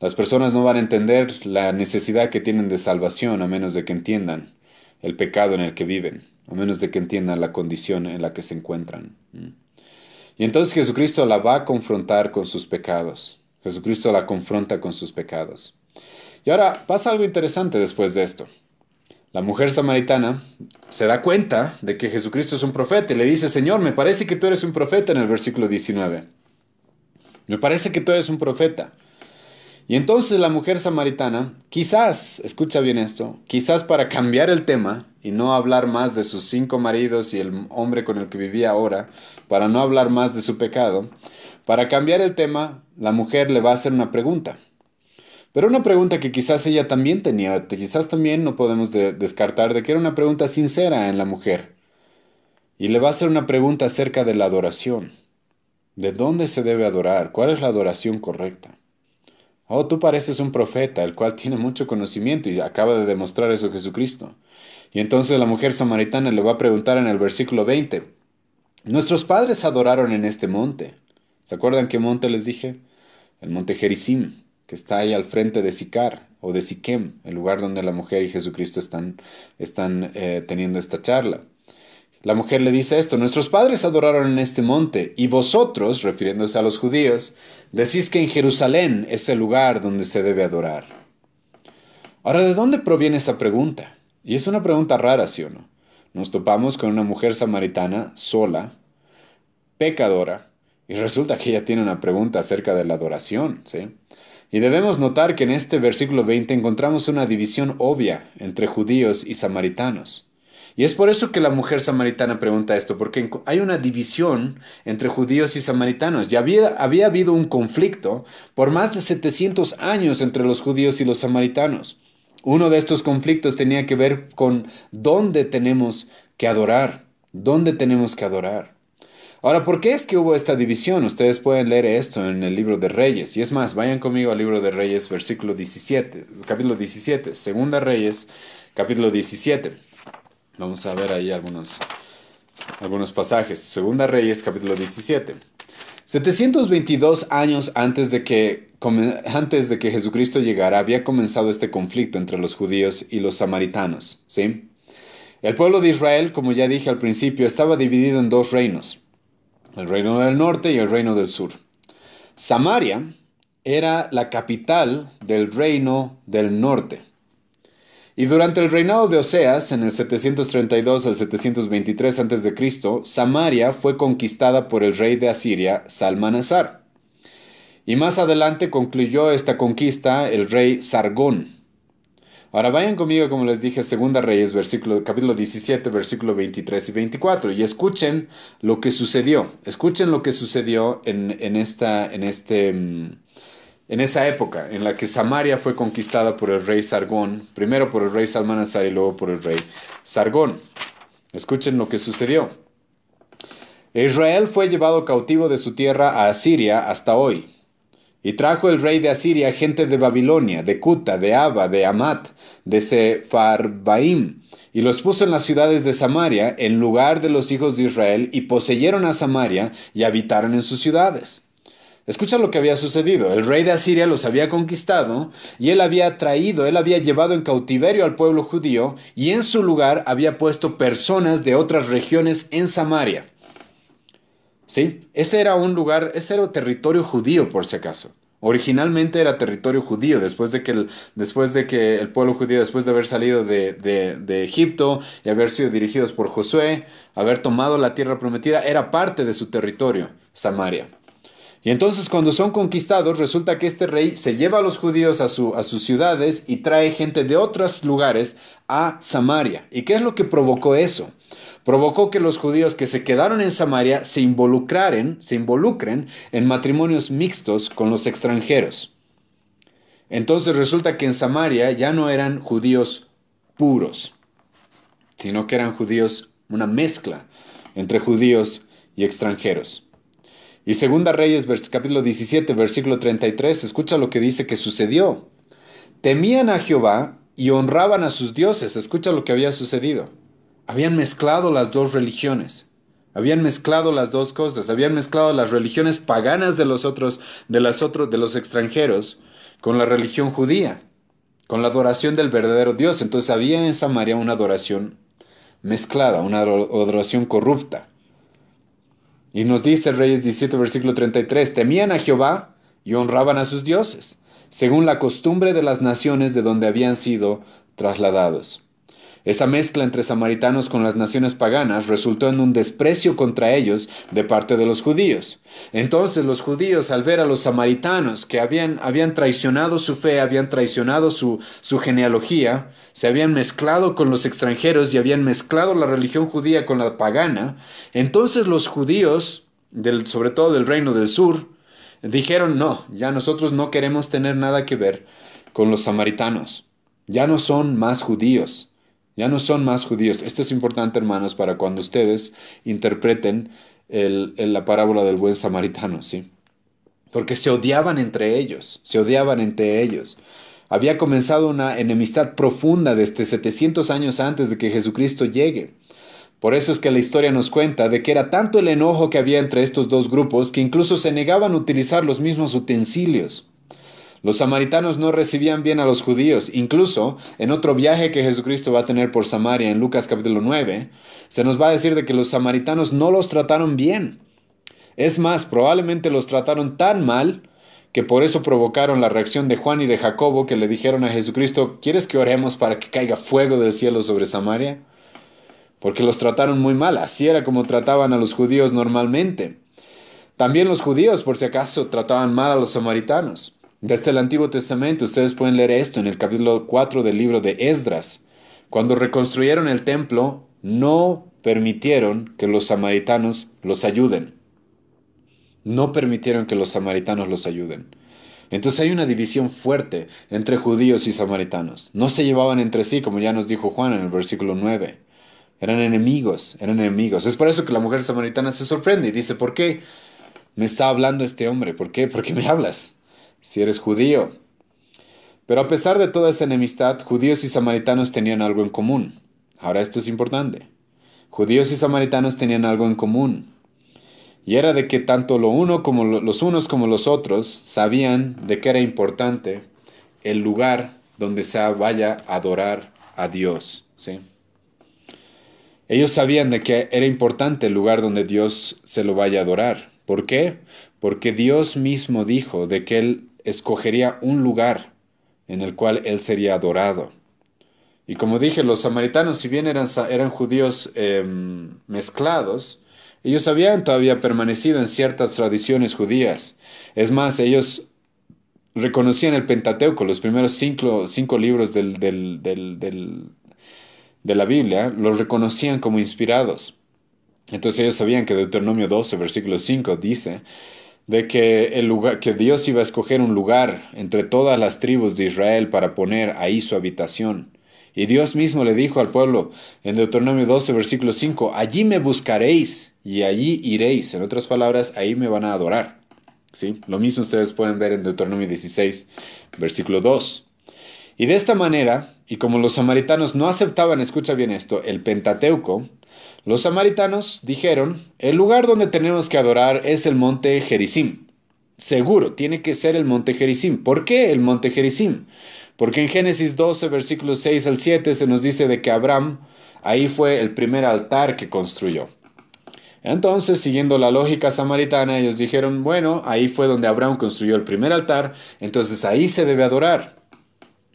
Las personas no van a entender la necesidad que tienen de salvación a menos de que entiendan el pecado en el que viven a menos de que entiendan la condición en la que se encuentran. Mm. Y entonces Jesucristo la va a confrontar con sus pecados. Jesucristo la confronta con sus pecados. Y ahora pasa algo interesante después de esto. La mujer samaritana se da cuenta de que Jesucristo es un profeta y le dice, Señor, me parece que tú eres un profeta en el versículo 19. Me parece que tú eres un profeta. Y entonces la mujer samaritana, quizás, escucha bien esto, quizás para cambiar el tema y no hablar más de sus cinco maridos y el hombre con el que vivía ahora, para no hablar más de su pecado, para cambiar el tema, la mujer le va a hacer una pregunta. Pero una pregunta que quizás ella también tenía, quizás también no podemos descartar de que era una pregunta sincera en la mujer. Y le va a hacer una pregunta acerca de la adoración. ¿De dónde se debe adorar? ¿Cuál es la adoración correcta? Oh, tú pareces un profeta, el cual tiene mucho conocimiento y acaba de demostrar eso Jesucristo. Y entonces la mujer samaritana le va a preguntar en el versículo 20, nuestros padres adoraron en este monte. ¿Se acuerdan qué monte les dije? El monte Gerizim, que está ahí al frente de Sicar o de Siquem, el lugar donde la mujer y Jesucristo están, están eh, teniendo esta charla. La mujer le dice esto, nuestros padres adoraron en este monte, y vosotros, refiriéndose a los judíos, decís que en Jerusalén es el lugar donde se debe adorar. Ahora, ¿de dónde proviene esta pregunta? Y es una pregunta rara, ¿sí o no? Nos topamos con una mujer samaritana sola, pecadora, y resulta que ella tiene una pregunta acerca de la adoración, ¿sí? Y debemos notar que en este versículo 20 encontramos una división obvia entre judíos y samaritanos. Y es por eso que la mujer samaritana pregunta esto, porque hay una división entre judíos y samaritanos. Ya había, había habido un conflicto por más de 700 años entre los judíos y los samaritanos. Uno de estos conflictos tenía que ver con dónde tenemos que adorar, dónde tenemos que adorar. Ahora, ¿por qué es que hubo esta división? Ustedes pueden leer esto en el libro de Reyes. Y es más, vayan conmigo al libro de Reyes, versículo 17, capítulo 17, Segunda Reyes, capítulo 17. Vamos a ver ahí algunos, algunos pasajes. Segunda Reyes, capítulo 17. 722 años antes de, que, antes de que Jesucristo llegara, había comenzado este conflicto entre los judíos y los samaritanos. ¿sí? El pueblo de Israel, como ya dije al principio, estaba dividido en dos reinos, el reino del norte y el reino del sur. Samaria era la capital del reino del norte y durante el reinado de Oseas, en el 732 al 723 a.C., Samaria fue conquistada por el rey de Asiria, Salmanasar. Y más adelante concluyó esta conquista el rey Sargón. Ahora vayan conmigo, como les dije, Segunda Reyes, capítulo 17, versículo 23 y 24, y escuchen lo que sucedió. Escuchen lo que sucedió en, esta, en este... Mm, en esa época en la que Samaria fue conquistada por el rey Sargón, primero por el rey Salmanasar y luego por el rey Sargón. Escuchen lo que sucedió. Israel fue llevado cautivo de su tierra a Asiria hasta hoy. Y trajo el rey de Asiria gente de Babilonia, de Cuta, de Abba, de Amat, de Sefarbaim y los puso en las ciudades de Samaria, en lugar de los hijos de Israel, y poseyeron a Samaria y habitaron en sus ciudades. Escucha lo que había sucedido. El rey de Asiria los había conquistado y él había traído, él había llevado en cautiverio al pueblo judío y en su lugar había puesto personas de otras regiones en Samaria. ¿Sí? Ese era un lugar, ese era territorio judío por si acaso. Originalmente era territorio judío, después de que el, después de que el pueblo judío, después de haber salido de, Egipto y haber sido dirigidos por Josué, haber tomado la tierra prometida, era parte de su territorio, Samaria. Y entonces cuando son conquistados, resulta que este rey se lleva a los judíos a, su, a sus ciudades y trae gente de otros lugares a Samaria. ¿Y qué es lo que provocó eso? Provocó que los judíos que se quedaron en Samaria se involucraren, se involucren en matrimonios mixtos con los extranjeros. Entonces resulta que en Samaria ya no eran judíos puros, sino que eran judíos, una mezcla entre judíos y extranjeros. Y segunda Reyes, capítulo 17, versículo 33, escucha lo que dice que sucedió. Temían a Jehová y honraban a sus dioses. Escucha lo que había sucedido. Habían mezclado las dos religiones. Habían mezclado las dos cosas, habían mezclado las religiones paganas de los otros, de las otros, de los extranjeros, con la religión judía, con la adoración del verdadero Dios. Entonces había en Samaria una adoración mezclada, una adoración corrupta. Y nos dice Reyes 17, versículo 33, temían a Jehová y honraban a sus dioses, según la costumbre de las naciones de donde habían sido trasladados. Esa mezcla entre samaritanos con las naciones paganas resultó en un desprecio contra ellos de parte de los judíos. Entonces los judíos, al ver a los samaritanos que habían, habían traicionado su fe, habían traicionado su, su genealogía, se habían mezclado con los extranjeros y habían mezclado la religión judía con la pagana, entonces los judíos, del, sobre todo del reino del sur, dijeron, no, ya nosotros no queremos tener nada que ver con los samaritanos, ya no son más judíos, ya no son más judíos. Esto es importante, hermanos, para cuando ustedes interpreten la parábola del buen samaritano, ¿sí? Porque se odiaban entre ellos, se odiaban entre ellos. Había comenzado una enemistad profunda desde 700 años antes de que Jesucristo llegue. Por eso es que la historia nos cuenta de que era tanto el enojo que había entre estos dos grupos que incluso se negaban a utilizar los mismos utensilios. Los samaritanos no recibían bien a los judíos. Incluso en otro viaje que Jesucristo va a tener por Samaria en Lucas capítulo 9, se nos va a decir de que los samaritanos no los trataron bien. Es más, probablemente los trataron tan mal que por eso provocaron la reacción de Juan y de Jacobo que le dijeron a Jesucristo, ¿quieres que oremos para que caiga fuego del cielo sobre Samaria? Porque los trataron muy mal, así era como trataban a los judíos normalmente. También los judíos, por si acaso, trataban mal a los samaritanos. Desde este, el Antiguo Testamento ustedes pueden leer esto en el capítulo 4 del libro de Esdras. Cuando reconstruyeron el templo, no permitieron que los samaritanos los ayuden. No permitieron que los samaritanos los ayuden. Entonces hay una división fuerte entre judíos y samaritanos. No se llevaban entre sí, como ya nos dijo Juan en el versículo 9. Eran enemigos, eran enemigos. Es por eso que la mujer samaritana se sorprende y dice, ¿por qué me está hablando este hombre? ¿Por qué? ¿Por qué me hablas? si eres judío. Pero a pesar de toda esa enemistad, judíos y samaritanos tenían algo en común. Ahora esto es importante. Judíos y samaritanos tenían algo en común. Y era de que tanto lo uno como los unos como los otros sabían de que era importante el lugar donde se vaya a adorar a Dios. ¿sí? Ellos sabían de que era importante el lugar donde Dios se lo vaya a adorar. ¿Por qué? Porque Dios mismo dijo de que Él escogería un lugar en el cual él sería adorado. Y como dije, los samaritanos, si bien eran, eran judíos em, mezclados, ellos habían todavía permanecido en ciertas tradiciones judías. Es más, ellos reconocían el Pentateuco, los primeros cinco, cinco libros del, del, del, de la Biblia, los reconocían como inspirados. Entonces ellos sabían que Deuteronomio 12, versículo 5 dice de que, el que Dios iba a escoger un lugar entre todas las tribus de Israel para poner ahí su habitación. Y Dios mismo le dijo al pueblo en Deuteronomio 12, versículo 5, allí me buscaréis y allí iréis. En otras palabras, ahí me van a adorar. ¿Sí? Lo mismo ustedes pueden ver en Deuteronomio 16, versículo 2. Y de esta manera, y como los samaritanos no aceptaban, escucha bien esto, el Pentateuco, los samaritanos dijeron, el lugar donde tenemos que adorar es el monte Gerizim. Seguro, tiene que ser el monte Gerizim. ¿Por qué el monte Gerizim? Porque en Génesis 12, versículos 6 al 7 se nos dice de que Abraham ahí fue el primer altar que construyó. Entonces, siguiendo la lógica samaritana, ellos dijeron, bueno, ahí fue donde Abraham construyó el primer altar, entonces ahí se debe adorar.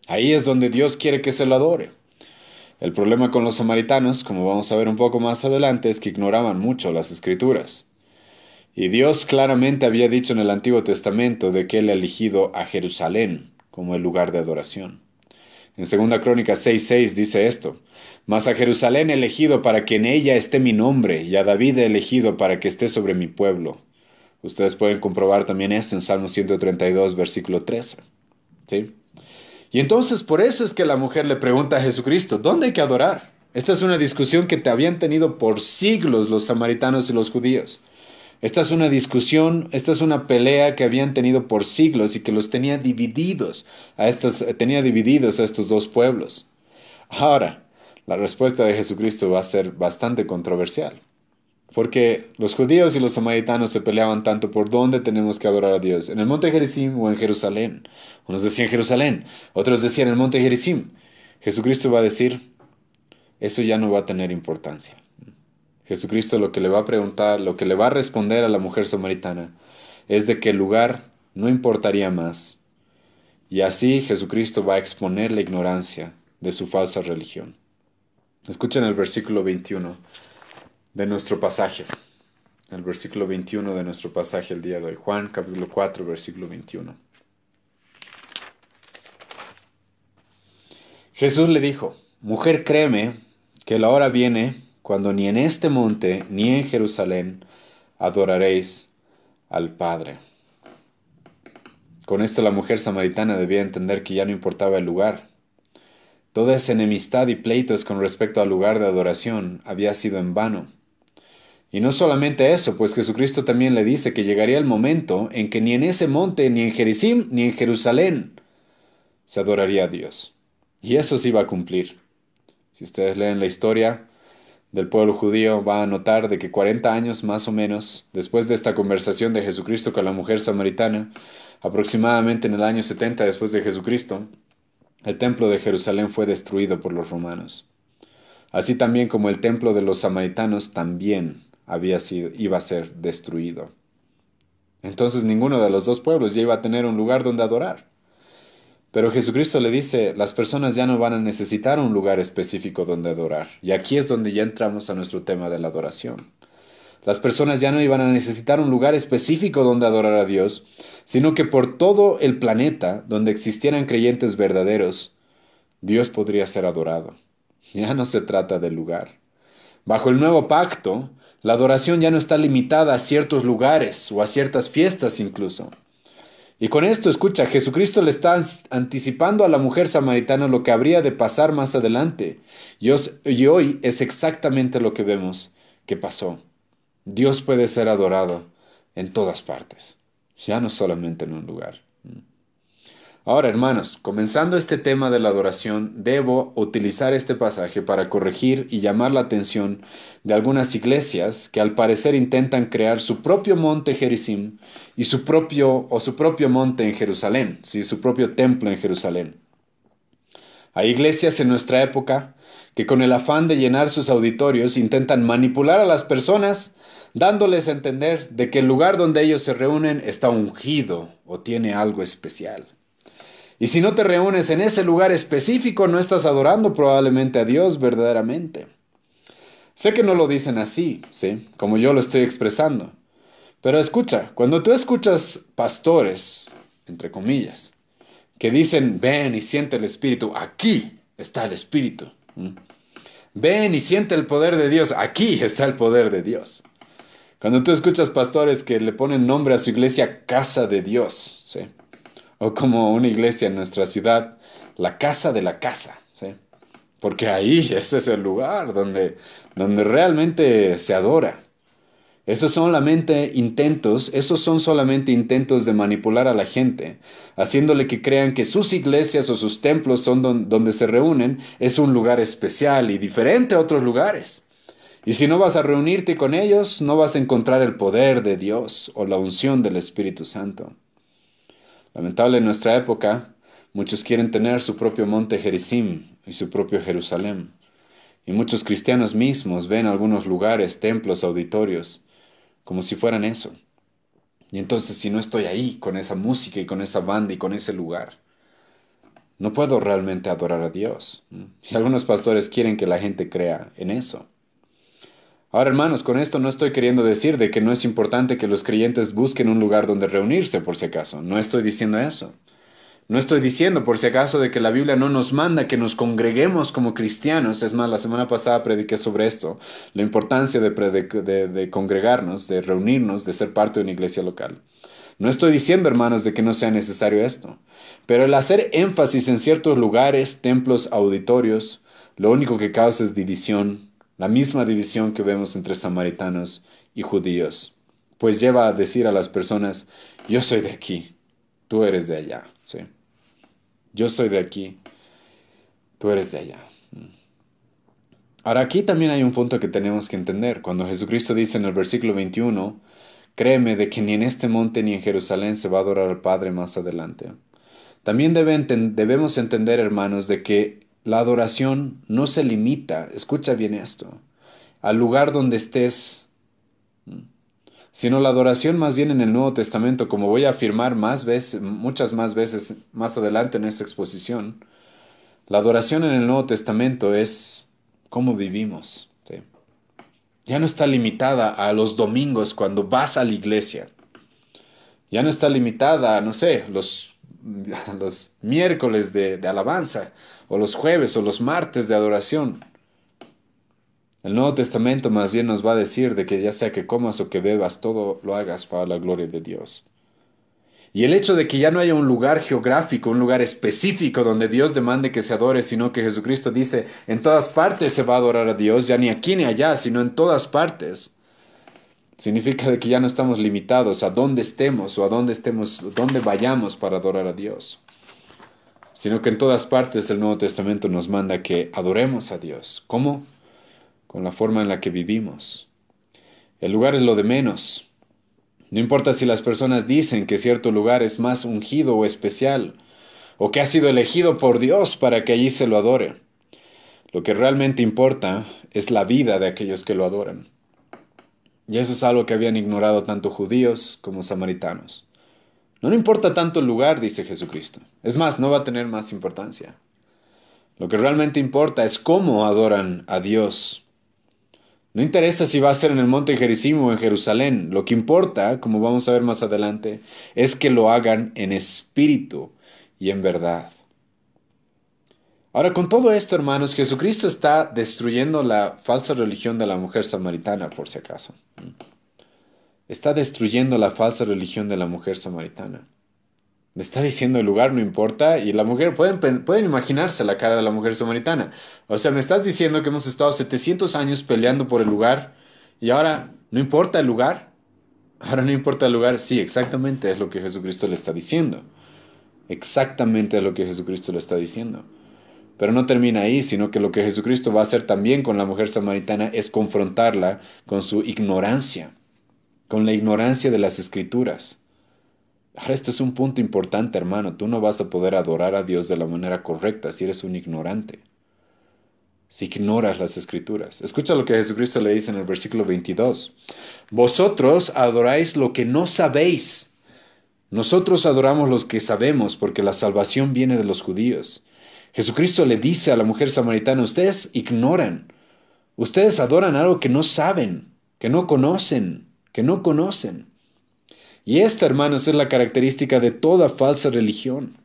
Ahí es donde Dios quiere que se lo adore. El problema con los samaritanos, como vamos a ver un poco más adelante, es que ignoraban mucho las escrituras. Y Dios claramente había dicho en el Antiguo Testamento de que él ha elegido a Jerusalén como el lugar de adoración. En 2 Crónica 6:6 dice esto: Mas a Jerusalén he elegido para que en ella esté mi nombre, y a David he elegido para que esté sobre mi pueblo. Ustedes pueden comprobar también esto en Salmo 132, versículo 13. ¿Sí? Y entonces por eso es que la mujer le pregunta a Jesucristo, ¿dónde hay que adorar? Esta es una discusión que te habían tenido por siglos los samaritanos y los judíos. Esta es una discusión, esta es una pelea que habían tenido por siglos y que los tenía divididos a estos, eh, tenía divididos a estos dos pueblos. Ahora, la respuesta de Jesucristo va a ser bastante controversial. Porque los judíos y los samaritanos se peleaban tanto por dónde tenemos que adorar a Dios, en el monte Gerizim o en Jerusalén. Unos decían Jerusalén, otros decían el monte Gerizim. Jesucristo va a decir, eso ya no va a tener importancia. Jesucristo lo que le va a preguntar, lo que le va a responder a la mujer samaritana, es de que el lugar no importaría más. Y así Jesucristo va a exponer la ignorancia de su falsa religión. Escuchen el versículo 21 de nuestro pasaje, el versículo 21 de nuestro pasaje el día de hoy. Juan capítulo 4, versículo 21. Jesús le dijo, Mujer, créeme que la hora viene cuando ni en este monte ni en Jerusalén adoraréis al Padre. Con esto la mujer samaritana debía entender que ya no importaba el lugar. Toda esa enemistad y pleitos con respecto al lugar de adoración había sido en vano. Y no solamente eso, pues Jesucristo también le dice que llegaría el momento en que ni en ese monte, ni en Jericim, ni en Jerusalén se adoraría a Dios. Y eso sí va a cumplir. Si ustedes leen la historia del pueblo judío, va a notar de que 40 años más o menos después de esta conversación de Jesucristo con la mujer samaritana, aproximadamente en el año 70 después de Jesucristo, el templo de Jerusalén fue destruido por los romanos. Así también como el templo de los samaritanos también había sido, iba a ser destruido. Entonces ninguno de los dos pueblos ya iba a tener un lugar donde adorar. Pero Jesucristo le dice, las personas ya no van a necesitar un lugar específico donde adorar. Y aquí es donde ya entramos a nuestro tema de la adoración. Las personas ya no iban a necesitar un lugar específico donde adorar a Dios, sino que por todo el planeta donde existieran creyentes verdaderos, Dios podría ser adorado. Ya no se trata del lugar. Bajo el nuevo pacto, la adoración ya no está limitada a ciertos lugares o a ciertas fiestas incluso. Y con esto, escucha, Jesucristo le está anticipando a la mujer samaritana lo que habría de pasar más adelante. Y, hoy es exactamente lo que vemos que pasó. Dios puede ser adorado en todas partes, ya no solamente en un lugar. Ahora, hermanos, comenzando este tema de la adoración, debo utilizar este pasaje para corregir y llamar la atención de algunas iglesias que al parecer intentan crear su propio monte Gerizim y su propio o su propio monte en Jerusalén, ¿sí? su propio templo en Jerusalén. Hay iglesias en nuestra época que con el afán de llenar sus auditorios intentan manipular a las personas dándoles a entender de que el lugar donde ellos se reúnen está ungido o tiene algo especial. Y si no te reúnes en ese lugar específico, no estás adorando probablemente a Dios verdaderamente. Sé que no lo dicen así, ¿sí? Como yo lo estoy expresando. Pero escucha, cuando tú escuchas pastores, entre comillas, que dicen, ven y siente el Espíritu, aquí está el Espíritu. Ven y siente el poder de Dios, aquí está el poder de Dios. Cuando tú escuchas pastores que le ponen nombre a su iglesia casa de Dios, ¿sí? o como una iglesia en nuestra ciudad, la casa de la casa, porque ahí ese es el lugar donde, donde realmente se adora. Esos son solamente intentos, esos son solamente intentos de manipular a la gente, haciéndole que crean que sus iglesias o sus templos son donde se reúnen, es un lugar especial y diferente a otros lugares. Y si no vas a reunirte con ellos, no vas a encontrar el poder de Dios o la unción del Espíritu Santo. Lamentable en nuestra época, muchos quieren tener su propio monte Jericim y su propio Jerusalén. Y muchos cristianos mismos ven algunos lugares, templos, auditorios, como si fueran eso. Y entonces si no estoy ahí con esa música y con esa banda y con ese lugar, no puedo realmente adorar a Dios. Y algunos pastores quieren que la gente crea en eso. Ahora, hermanos, con esto no estoy queriendo decir de que no es importante que los creyentes busquen un lugar donde reunirse, por si acaso. No estoy diciendo eso. No estoy diciendo, por si acaso, de que la Biblia no nos manda que nos congreguemos como cristianos. Es más, la semana pasada prediqué sobre esto, la importancia de, congregarnos, de reunirnos, de ser parte de una iglesia local. No estoy diciendo, hermanos, de que no sea necesario esto. Pero el hacer énfasis en ciertos lugares, templos, auditorios, lo único que causa es división la misma división que vemos entre samaritanos y judíos, pues lleva a decir a las personas, yo soy de aquí, tú eres de allá, ¿sí? yo soy de aquí, tú eres de allá. Mm. Ahora aquí también hay un punto que tenemos que entender. Cuando Jesucristo dice en el versículo 21, créeme de que ni en este monte ni en Jerusalén se va a adorar al Padre más adelante. También debemos entender, hermanos, de que la adoración no se limita, escucha bien esto, al lugar donde estés, sino la adoración más bien en el Nuevo Testamento, como voy a afirmar más veces, muchas más veces más adelante en esta exposición, la adoración en el Nuevo Testamento es cómo vivimos. Ya no está limitada a los domingos cuando vas a la iglesia. Ya no está limitada a, no sé, los, los miércoles de alabanza o los jueves o los martes de adoración. El Nuevo Testamento más bien nos va a decir de que ya sea que comas o que bebas, todo lo hagas para la gloria de Dios. Y el hecho de que ya no haya un lugar geográfico, un lugar específico donde Dios demande que se adore, sino que Jesucristo dice, en todas partes se va a adorar a Dios, ya ni aquí ni allá, sino en todas partes. Significa de que ya no estamos limitados a dónde estemos o a dónde estemos, dónde vayamos para adorar a Dios sino que en todas partes del Nuevo Testamento nos manda que adoremos a Dios. ¿Cómo? Con la forma en la que vivimos. El lugar es lo de menos. No importa si las personas dicen que cierto lugar es más ungido o especial, o que ha sido elegido por Dios para que allí se lo adore. Lo que realmente importa es la vida de aquellos que lo adoran. Y eso es algo que habían ignorado tanto judíos como samaritanos. No le importa tanto el lugar, dice Jesucristo. Es más, no va a tener más importancia. Lo que realmente importa es cómo adoran a Dios. No interesa si va a ser en el monte jericimo o en Jerusalén. Lo que importa, como vamos a ver más adelante, es que lo hagan en espíritu y en verdad. Ahora, con todo esto, hermanos, Jesucristo está destruyendo la falsa religión de la mujer samaritana, por si acaso está destruyendo la falsa religión de la mujer samaritana. Me está diciendo el lugar no importa y la mujer, pueden, pueden imaginarse la cara de la mujer samaritana. O sea, me estás diciendo que hemos estado 700 años peleando por el lugar y ahora no importa el lugar. Ahora no importa el lugar. Sí, exactamente es lo que Jesucristo le está diciendo. Exactamente es lo que Jesucristo le está diciendo. Pero no termina ahí, sino que lo que Jesucristo va a hacer también con la mujer samaritana es confrontarla con su ignorancia con la ignorancia de las escrituras. Ahora, este es un punto importante, hermano. Tú no vas a poder adorar a Dios de la manera correcta si eres un ignorante. Si ignoras las escrituras. Escucha lo que Jesucristo le dice en el versículo 22. Vosotros adoráis lo que no sabéis. Nosotros adoramos los que sabemos porque la salvación viene de los judíos. Jesucristo le dice a la mujer samaritana, ustedes ignoran. Ustedes adoran algo que no saben, que no conocen que no conocen. Y esta, hermanos, es la característica de toda falsa religión.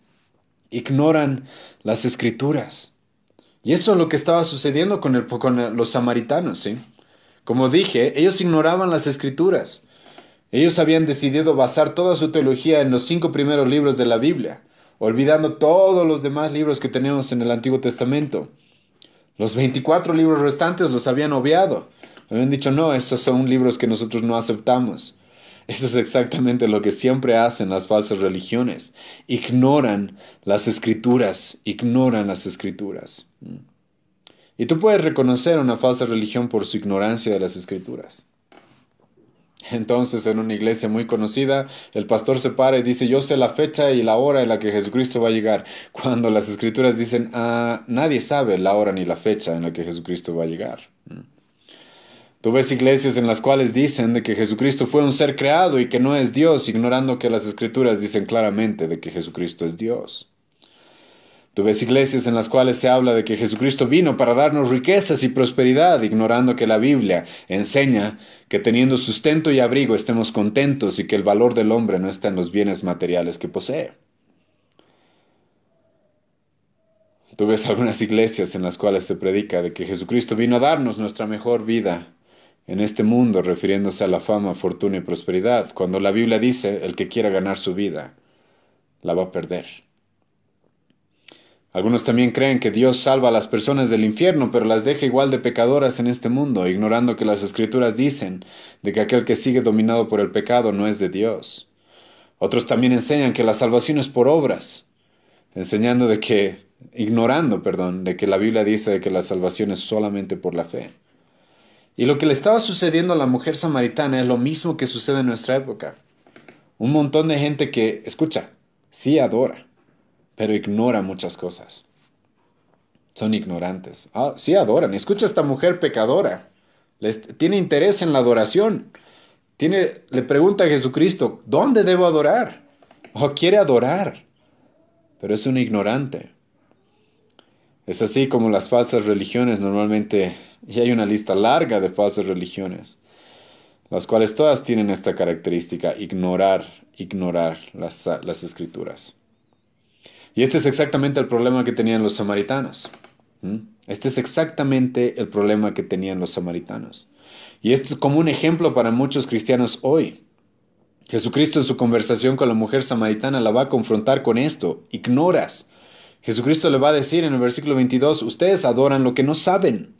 Ignoran las escrituras. Y esto es lo que estaba sucediendo con, el, los samaritanos, ¿sí? Como dije, ellos ignoraban las escrituras. Ellos habían decidido basar toda su teología en los cinco primeros libros de la Biblia, olvidando todos los demás libros que tenemos en el Antiguo Testamento. Los 24 libros restantes los habían obviado habían dicho, no, estos son libros que nosotros no aceptamos. Eso es exactamente lo que siempre hacen las falsas religiones. Ignoran las escrituras, ignoran las escrituras. Mm. Y tú puedes reconocer una falsa religión por su ignorancia de las escrituras. Entonces, en una iglesia muy conocida, el pastor se para y dice, yo sé la fecha y la hora en la que Jesucristo va a llegar, cuando las escrituras dicen, ah, nadie sabe la hora ni la fecha en la que Jesucristo va a llegar. Mm. Tú ves iglesias en las cuales dicen de que Jesucristo fue un ser creado y que no es Dios, ignorando que las escrituras dicen claramente de que Jesucristo es Dios. Tú ves iglesias en las cuales se habla de que Jesucristo vino para darnos riquezas y prosperidad, ignorando que la Biblia enseña que teniendo sustento y abrigo estemos contentos y que el valor del hombre no está en los bienes materiales que posee. Tú ves algunas iglesias en las cuales se predica de que Jesucristo vino a darnos nuestra mejor vida en este mundo, refiriéndose a la fama, fortuna y prosperidad, cuando la Biblia dice, el que quiera ganar su vida, la va a perder. Algunos también creen que Dios salva a las personas del infierno, pero las deja igual de pecadoras en este mundo, ignorando que las escrituras dicen de que aquel que sigue dominado por el pecado no es de Dios. Otros también enseñan que la salvación es por obras, enseñando de que, ignorando, perdón, de que la Biblia dice de que la salvación es solamente por la fe. Y lo que le estaba sucediendo a la mujer samaritana es lo mismo que sucede en nuestra época. Un montón de gente que, escucha, sí adora, pero ignora muchas cosas. Son ignorantes. Ah, sí adoran. Escucha a esta mujer pecadora. tiene interés en la adoración. Tiene, le pregunta a Jesucristo, ¿dónde debo adorar? O quiere adorar, pero es un ignorante. Es así como las falsas religiones normalmente y hay una lista larga de falsas religiones, las cuales todas tienen esta característica, ignorar, ignorar las, las escrituras. Y este es exactamente el problema que tenían los samaritanos. Este es exactamente el problema que tenían los samaritanos. Y esto es como un ejemplo para muchos cristianos hoy. Jesucristo en su conversación con la mujer samaritana la va a confrontar con esto. Ignoras. Jesucristo le va a decir en el versículo 22, ustedes adoran lo que no saben.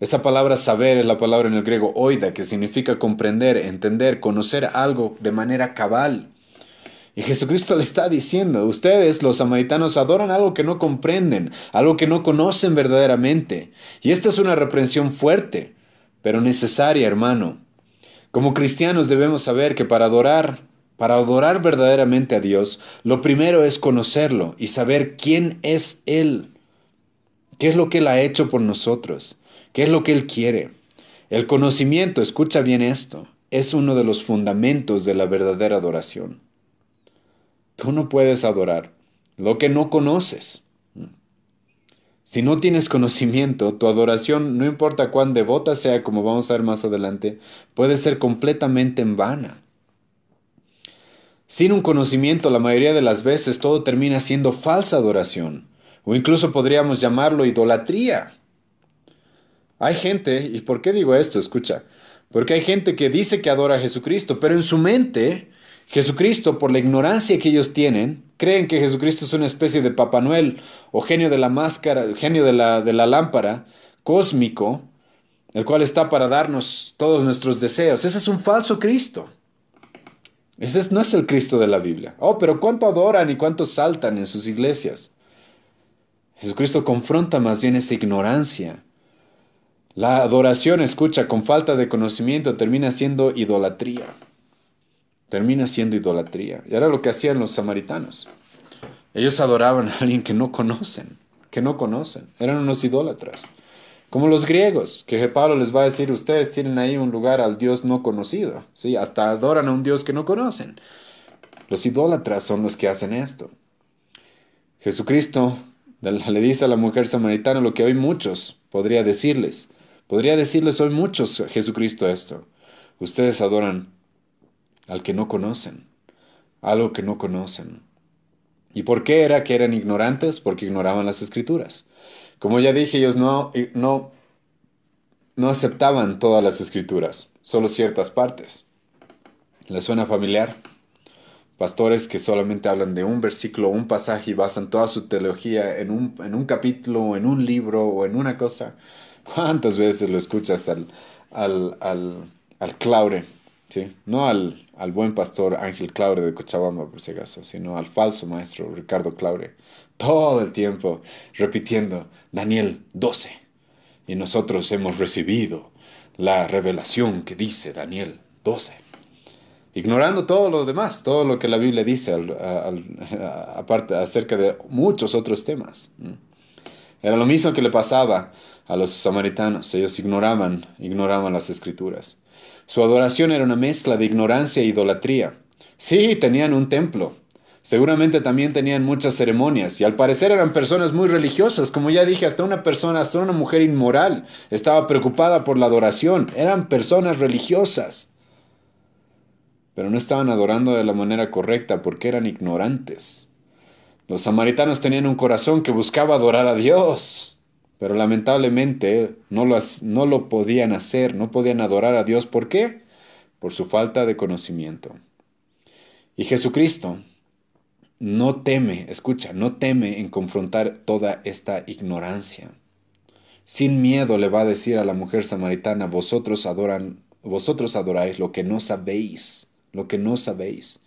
Esa palabra saber es la palabra en el griego oida, que significa comprender, entender, conocer algo de manera cabal. Y Jesucristo le está diciendo, ustedes los samaritanos adoran algo que no comprenden, algo que no conocen verdaderamente. Y esta es una reprensión fuerte, pero necesaria, hermano. Como cristianos debemos saber que para adorar, para adorar verdaderamente a Dios, lo primero es conocerlo y saber quién es Él, qué es lo que Él ha hecho por nosotros. ¿Qué es lo que Él quiere? El conocimiento, escucha bien esto, es uno de los fundamentos de la verdadera adoración. Tú no puedes adorar lo que no conoces. Si no tienes conocimiento, tu adoración, no importa cuán devota sea, como vamos a ver más adelante, puede ser completamente en vana. Sin un conocimiento, la mayoría de las veces todo termina siendo falsa adoración, o incluso podríamos llamarlo idolatría. Hay gente, ¿y por qué digo esto? Escucha, porque hay gente que dice que adora a Jesucristo, pero en su mente, Jesucristo, por la ignorancia que ellos tienen, creen que Jesucristo es una especie de Papá Noel o genio de la máscara, genio de la, de la lámpara, cósmico, el cual está para darnos todos nuestros deseos. Ese es un falso Cristo. Ese no es el Cristo de la Biblia. Oh, pero ¿cuánto adoran y cuánto saltan en sus iglesias? Jesucristo confronta más bien esa ignorancia la adoración, escucha, con falta de conocimiento termina siendo idolatría. Termina siendo idolatría. Y era lo que hacían los samaritanos. Ellos adoraban a alguien que no conocen, que no conocen. Eran unos idólatras. Como los griegos, que Pablo les va a decir, ustedes tienen ahí un lugar al Dios no conocido. ¿sí? Hasta adoran a un Dios que no conocen. Los idólatras son los que hacen esto. Jesucristo le dice a la mujer samaritana lo que hoy muchos podría decirles. Podría decirles hoy muchos Jesucristo esto. Ustedes adoran al que no conocen, algo que no conocen. ¿Y por qué era que eran ignorantes? Porque ignoraban las escrituras. Como ya dije, ellos no, eh, no, no aceptaban todas las escrituras, solo ciertas partes. ¿Les suena familiar? Pastores que solamente hablan de un versículo, un pasaje y basan toda su teología en un, en un capítulo, en un libro o en una cosa. ¿Cuántas veces lo escuchas al, al, al, al Claure? ¿sí? No al, al, buen pastor Ángel Claure de Cochabamba, por ese caso sino al falso maestro Ricardo Claure. Todo el tiempo repitiendo Daniel 12. Y nosotros hemos recibido la revelación que dice Daniel 12. Ignorando todo lo demás, todo lo que la Biblia dice al, al, aparte, acerca de muchos otros temas. Era lo mismo que le pasaba a los samaritanos. Ellos ignoraban, ignoraban las escrituras. Su adoración era una mezcla de ignorancia e idolatría. Sí, tenían un templo. Seguramente también tenían muchas ceremonias y al parecer eran personas muy religiosas, como ya dije, hasta una persona, hasta una mujer inmoral estaba preocupada por la adoración. Eran personas religiosas. Pero no estaban adorando de la manera correcta porque eran ignorantes. Los samaritanos tenían un corazón que buscaba adorar a Dios. Pero lamentablemente no lo, podían hacer, no podían adorar a Dios. ¿Por qué? Por su falta de conocimiento. Y Jesucristo no teme, escucha, no teme en confrontar toda esta ignorancia. Sin miedo le va a decir a la mujer samaritana, vosotros adoran, vosotros adoráis lo que no sabéis, lo que no sabéis.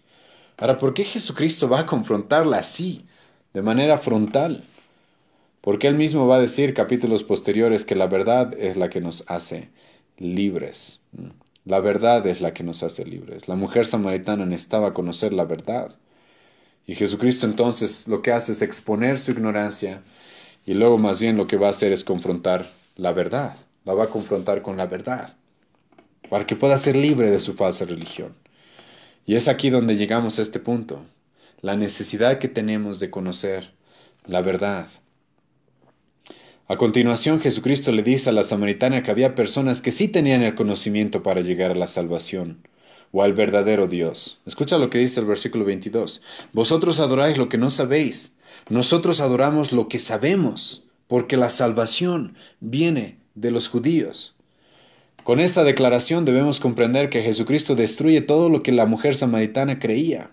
Ahora, ¿por qué Jesucristo va a confrontarla así, de manera frontal? porque él mismo va a decir capítulos posteriores que la verdad es la que nos hace libres. Mm. La verdad es la que nos hace libres. La mujer samaritana necesitaba conocer la verdad. Y Jesucristo entonces lo que hace es exponer su ignorancia y luego más bien lo que va a hacer es confrontar la verdad. La va a confrontar con la verdad para que pueda ser libre de su falsa religión. Y es aquí donde llegamos a este punto, la necesidad que tenemos de conocer la verdad. A continuación Jesucristo le dice a la samaritana que había personas que sí tenían el conocimiento para llegar a la salvación o al verdadero Dios. Escucha lo que dice el versículo 22. Vosotros adoráis lo que no sabéis, nosotros adoramos lo que sabemos, porque la salvación viene de los judíos. Con esta declaración debemos comprender que Jesucristo destruye todo lo que la mujer samaritana creía.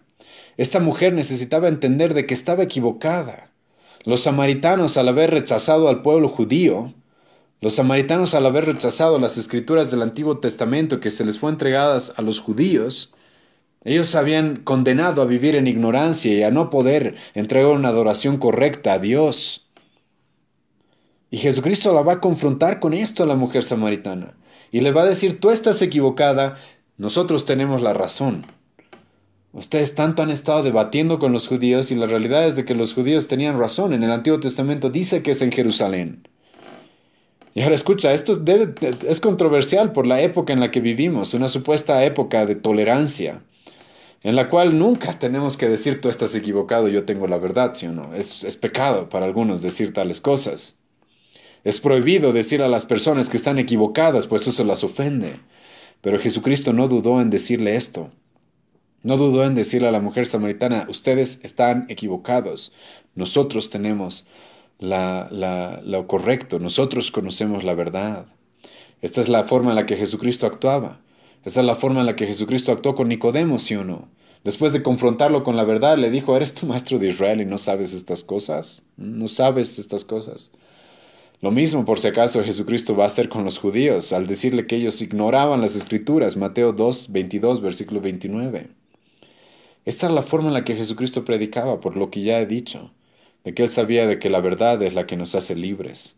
Esta mujer necesitaba entender de que estaba equivocada. Los samaritanos, al haber rechazado al pueblo judío, los samaritanos, al haber rechazado las escrituras del Antiguo Testamento que se les fue entregadas a los judíos, ellos habían condenado a vivir en ignorancia y a no poder entregar una adoración correcta a Dios. Y Jesucristo la va a confrontar con esto a la mujer samaritana y le va a decir, tú estás equivocada, nosotros tenemos la razón. Ustedes tanto han estado debatiendo con los judíos y la realidad es de que los judíos tenían razón. En el Antiguo Testamento dice que es en Jerusalén. Y ahora escucha, esto es, controversial por la época en la que vivimos, una supuesta época de tolerancia, en la cual nunca tenemos que decir tú estás equivocado, yo tengo la verdad, ¿sí o no? Es, es pecado para algunos decir tales cosas. Es prohibido decir a las personas que están equivocadas, pues eso se las ofende. Pero Jesucristo no dudó en decirle esto. No dudó en decirle a la mujer samaritana, ustedes están equivocados, nosotros tenemos lo correcto, nosotros conocemos la verdad. Esta es la forma en la que Jesucristo actuaba. Esta es la forma en la que Jesucristo actuó con Nicodemo, y uno. Después de confrontarlo con la verdad, le dijo, ¿eres tu maestro de Israel y no sabes estas cosas? No sabes estas cosas. Lo mismo, por si acaso, Jesucristo va a hacer con los judíos, al decirle que ellos ignoraban las escrituras, Mateo 2, 22, versículo 29. Esta es la forma en la que Jesucristo predicaba, por lo que ya he dicho, de que él sabía de que la verdad es la que nos hace libres.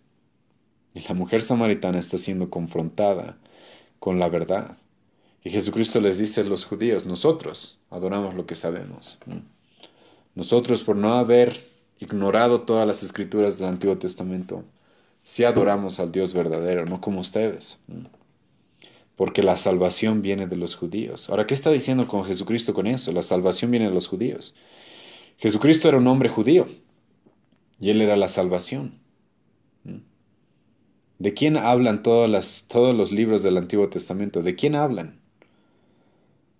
Y la mujer samaritana está siendo confrontada con la verdad. Y Jesucristo les dice a los judíos, nosotros adoramos lo que sabemos. Nosotros por no haber ignorado todas las escrituras del Antiguo Testamento, sí adoramos al Dios verdadero, no como ustedes porque la salvación viene de los judíos. Ahora, ¿qué está diciendo con Jesucristo con eso? La salvación viene de los judíos. Jesucristo era un hombre judío y él era la salvación. ¿Mm? ¿De quién hablan todos los libros del Antiguo Testamento? ¿De quién hablan?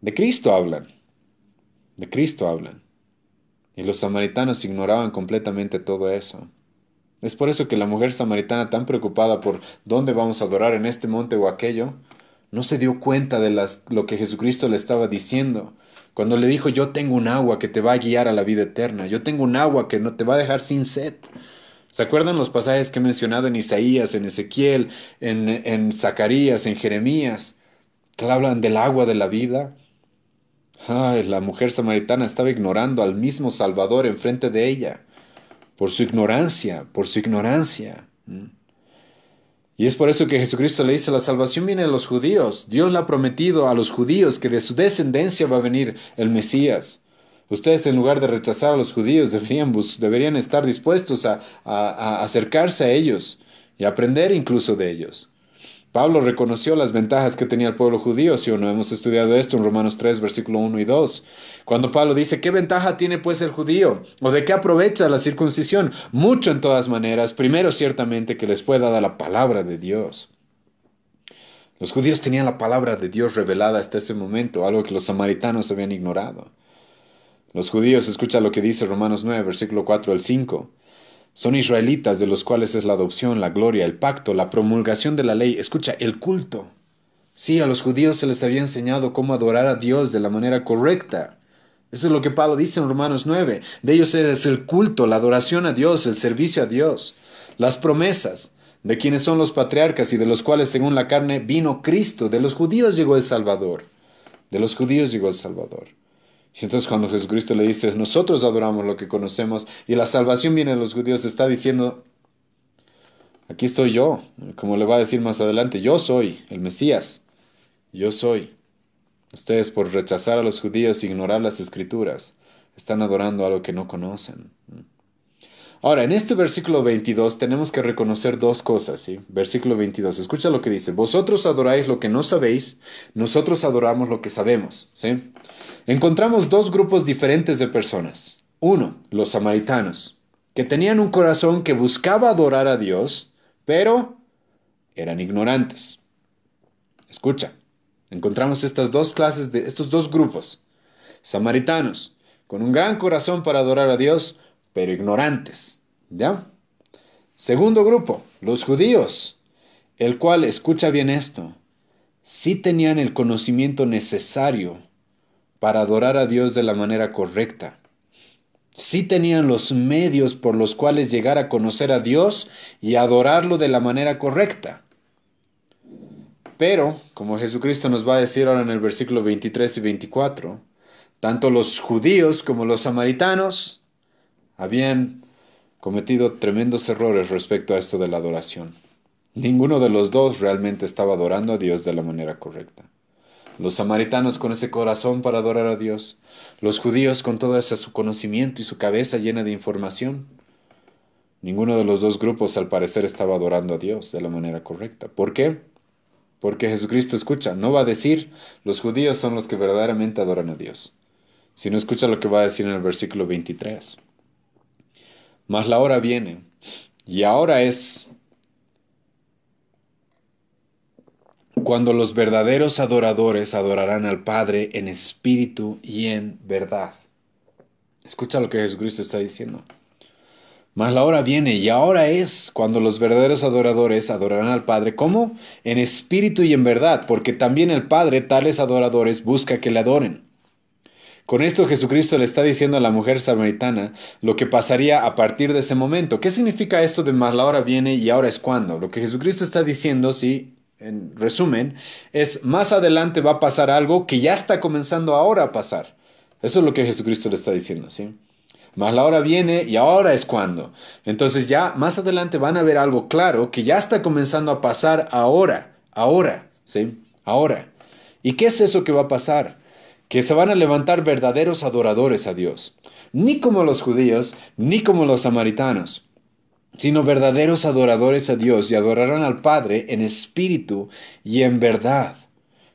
De Cristo hablan. De Cristo hablan. Y los samaritanos ignoraban completamente todo eso. Es por eso que la mujer samaritana tan preocupada por dónde vamos a adorar en este monte o aquello, no se dio cuenta de lo que Jesucristo le estaba diciendo. Cuando le dijo, yo tengo un agua que te va a guiar a la vida eterna, yo tengo un agua que no te va a dejar sin sed. ¿Se acuerdan los pasajes que he mencionado en Isaías, en Ezequiel, en, Zacarías, en Jeremías, que hablan del agua de la vida? Ay, la mujer samaritana estaba ignorando al mismo Salvador enfrente de ella, por su ignorancia, por su ignorancia. Y es por eso que Jesucristo le dice, la salvación viene a los judíos. Dios le ha prometido a los judíos que de su descendencia va a venir el Mesías. Ustedes en lugar de rechazar a los judíos deberían, estar dispuestos a acercarse a ellos y aprender incluso de ellos. Pablo reconoció las ventajas que tenía el pueblo judío, si o no hemos estudiado esto en Romanos 3, versículo 1 y 2. Cuando Pablo dice, ¿qué ventaja tiene pues el judío? ¿O de qué aprovecha la circuncisión? Mucho en todas maneras, primero ciertamente que les fue dada la palabra de Dios. Los judíos tenían la palabra de Dios revelada hasta ese momento, algo que los samaritanos habían ignorado. Los judíos, escucha lo que dice Romanos 9, versículo 4 al 5. Son israelitas de los cuales es la adopción, la gloria, el pacto, la promulgación de la ley, escucha, el culto. Sí, a los judíos se les había enseñado cómo adorar a Dios de la manera correcta. Eso es lo que Pablo dice en Romanos 9. De ellos es el culto, la adoración a Dios, el servicio a Dios, las promesas, de quienes son los patriarcas y de los cuales según la carne vino Cristo. De los judíos llegó el Salvador. De los judíos llegó el Salvador. Y entonces cuando Jesucristo le dice, nosotros adoramos lo que conocemos y la salvación viene de los judíos, está diciendo, aquí estoy yo, como le va a decir más adelante, yo soy el Mesías, yo soy. Ustedes por rechazar a los judíos, ignorar las escrituras, están adorando a lo que no conocen. Ahora, en este versículo 22 tenemos que reconocer dos cosas, ¿sí? Versículo 22, escucha lo que dice, vosotros adoráis lo que no sabéis, nosotros adoramos lo que sabemos, ¿sí? Encontramos dos grupos diferentes de personas. Uno, los samaritanos, que tenían un corazón que buscaba adorar a Dios, pero eran ignorantes. Escucha, encontramos estas dos clases de estos dos grupos. Samaritanos, con un gran corazón para adorar a Dios, pero ignorantes. ¿Ya? Segundo grupo, los judíos, el cual, escucha bien esto, sí tenían el conocimiento necesario para adorar a Dios de la manera correcta. Sí tenían los medios por los cuales llegar a conocer a Dios y adorarlo de la manera correcta. Pero, como Jesucristo nos va a decir ahora en el versículo 23 y 24, tanto los judíos como los samaritanos habían cometido tremendos errores respecto a esto de la adoración. Ninguno de los dos realmente estaba adorando a Dios de la manera correcta. Los samaritanos con ese corazón para adorar a Dios, los judíos con todo ese su conocimiento y su cabeza llena de información. Ninguno de los dos grupos al parecer estaba adorando a Dios de la manera correcta. ¿Por qué? Porque Jesucristo escucha, no va a decir los judíos son los que verdaderamente adoran a Dios, sino escucha lo que va a decir en el versículo 23 mas la hora viene, y ahora es, cuando los verdaderos adoradores adorarán al Padre en espíritu y en verdad. Escucha lo que Jesucristo está diciendo. Mas la hora viene y ahora es cuando los verdaderos adoradores adorarán al Padre. ¿Cómo? En espíritu y en verdad, porque también el Padre tales adoradores busca que le adoren. Con esto Jesucristo le está diciendo a la mujer samaritana lo que pasaría a partir de ese momento. ¿Qué significa esto de más la hora viene y ahora es cuando? Lo que Jesucristo está diciendo, sí, en resumen, es más adelante va a pasar algo que ya está comenzando ahora a pasar. Eso es lo que Jesucristo le está diciendo, ¿sí? Más la hora viene y ahora es cuando. Entonces ya más adelante van a ver algo claro que ya está comenzando a pasar ahora, ahora, ¿sí? Ahora. ¿Y qué es eso que va a pasar? que se van a levantar verdaderos adoradores a Dios, ni como los judíos, ni como los samaritanos, sino verdaderos adoradores a Dios y adorarán al Padre en espíritu y en verdad.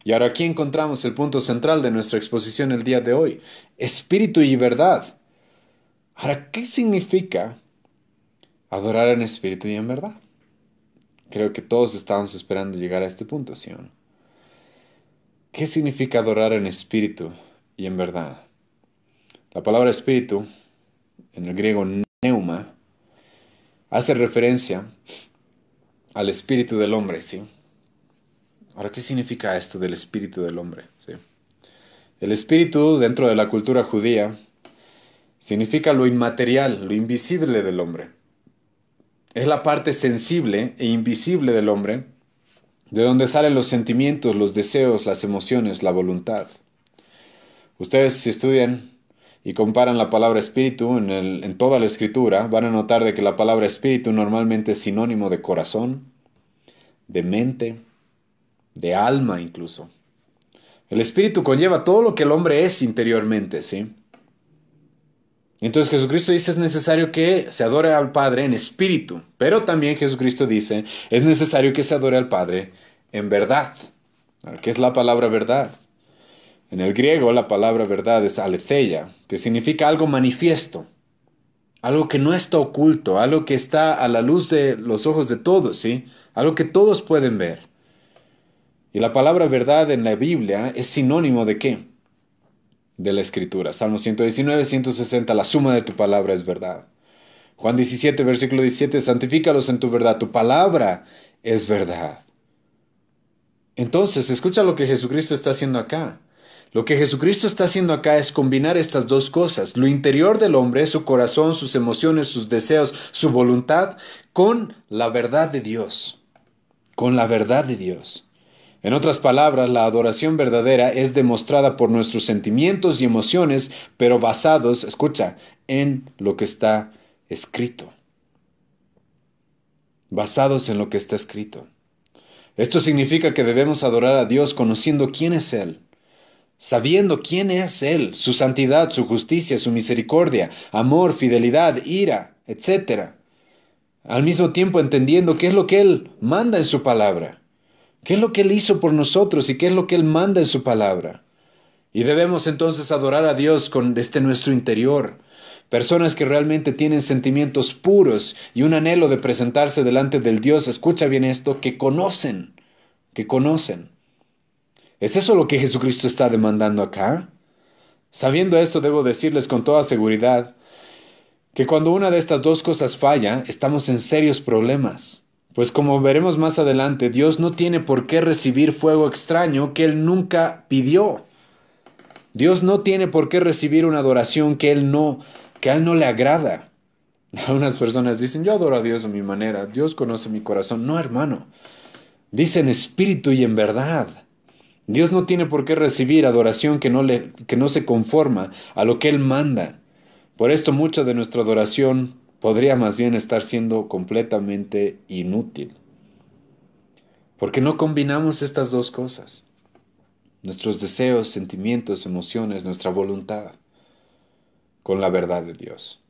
Y ahora aquí encontramos el punto central de nuestra exposición el día de hoy, espíritu y verdad. Ahora, ¿qué significa adorar en espíritu y en verdad? Creo que todos estábamos esperando llegar a este punto, ¿sí o no? ¿Qué significa adorar en espíritu y en verdad? La palabra espíritu, en el griego neuma, hace referencia al espíritu del hombre, ¿sí? Ahora, ¿qué significa esto del espíritu del hombre? El espíritu, dentro de la cultura judía, significa lo inmaterial, lo invisible del hombre. Es la parte sensible e invisible del hombre de donde salen los sentimientos, los deseos, las emociones, la voluntad. Ustedes si estudian y comparan la palabra espíritu en, en toda la escritura, van a notar de que la palabra espíritu normalmente es sinónimo de corazón, de mente, de alma incluso. El espíritu conlleva todo lo que el hombre es interiormente, ¿sí? Entonces Jesucristo dice es necesario que se adore al Padre en espíritu, pero también Jesucristo dice es necesario que se adore al Padre en verdad. ¿Qué es la palabra verdad? En el griego la palabra verdad es aletheia, que significa algo manifiesto, algo que no está oculto, algo que está a la luz de los ojos de todos, ¿sí? Algo que todos pueden ver. Y la palabra verdad en la Biblia es sinónimo de qué? de la Escritura. Salmo 119, 160, la suma de tu palabra es verdad. Juan 17, versículo 17, santifícalos en tu verdad, tu palabra es verdad. Entonces, escucha lo que Jesucristo está haciendo acá. Lo que Jesucristo está haciendo acá es combinar estas dos cosas, lo interior del hombre, su corazón, sus emociones, sus deseos, su voluntad, con la verdad de Dios, con la verdad de Dios. En otras palabras, la adoración verdadera es demostrada por nuestros sentimientos y emociones, pero basados, escucha, en lo que está escrito. Basados en lo que está escrito. Esto significa que debemos adorar a Dios conociendo quién es Él, sabiendo quién es Él, su santidad, su justicia, su misericordia, amor, fidelidad, ira, etc. Al mismo tiempo entendiendo qué es lo que Él manda en su palabra. ¿Qué es lo que Él hizo por nosotros y qué es lo que Él manda en su palabra? Y debemos entonces adorar a Dios desde nuestro interior. Personas que realmente tienen sentimientos puros y un anhelo de presentarse delante del Dios, escucha bien esto, que conocen, que conocen. ¿Es eso lo que Jesucristo está demandando acá? Sabiendo esto, debo decirles con toda seguridad que cuando una de estas dos cosas falla, estamos en serios problemas. Pues como veremos más adelante, Dios no tiene por qué recibir fuego extraño que Él nunca pidió. Dios no tiene por qué recibir una adoración que Él no, que a Él no le agrada. Algunas personas dicen, yo adoro a Dios a mi manera, Dios conoce mi corazón. No, hermano. Dice en espíritu y en verdad. Dios no tiene por qué recibir adoración que no, le, que no se conforma a lo que Él manda. Por esto mucha de nuestra adoración podría más bien estar siendo completamente inútil. Porque no combinamos estas dos cosas, nuestros deseos, sentimientos, emociones, nuestra voluntad, con la verdad de Dios.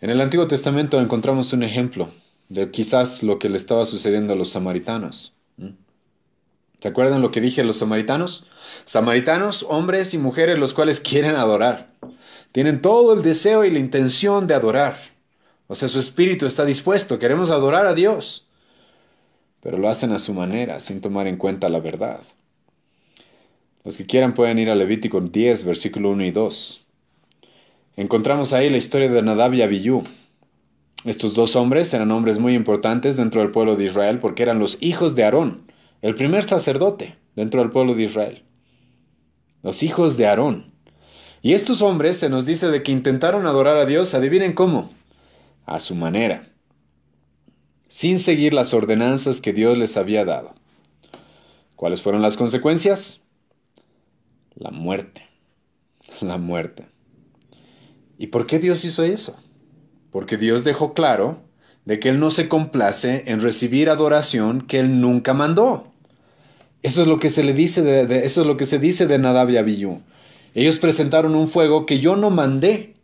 En el Antiguo Testamento encontramos un ejemplo de quizás lo que le estaba sucediendo a los samaritanos. ¿Mm? ¿Se acuerdan lo que dije a los samaritanos? Samaritanos, hombres y mujeres los cuales quieren adorar. Tienen todo el deseo y la intención de adorar. O sea, su espíritu está dispuesto, queremos adorar a Dios. Pero lo hacen a su manera, sin tomar en cuenta la verdad. Los que quieran pueden ir a Levítico 10, versículo 1 y 2. Encontramos ahí la historia de Nadab y Abiú. Estos dos hombres eran hombres muy importantes dentro del pueblo de Israel porque eran los hijos de Aarón, el primer sacerdote dentro del pueblo de Israel. Los hijos de Aarón. Y estos hombres se nos dice de que intentaron adorar a Dios, adivinen cómo, a su manera, sin seguir las ordenanzas que Dios les había dado. ¿Cuáles fueron las consecuencias? La muerte, la muerte. ¿Y por qué Dios hizo eso? Porque Dios dejó claro de que Él no se complace en recibir adoración que Él nunca mandó. Eso es lo que se le dice de, eso es lo que se dice de Nadab y ellos presentaron un fuego que yo no mandé.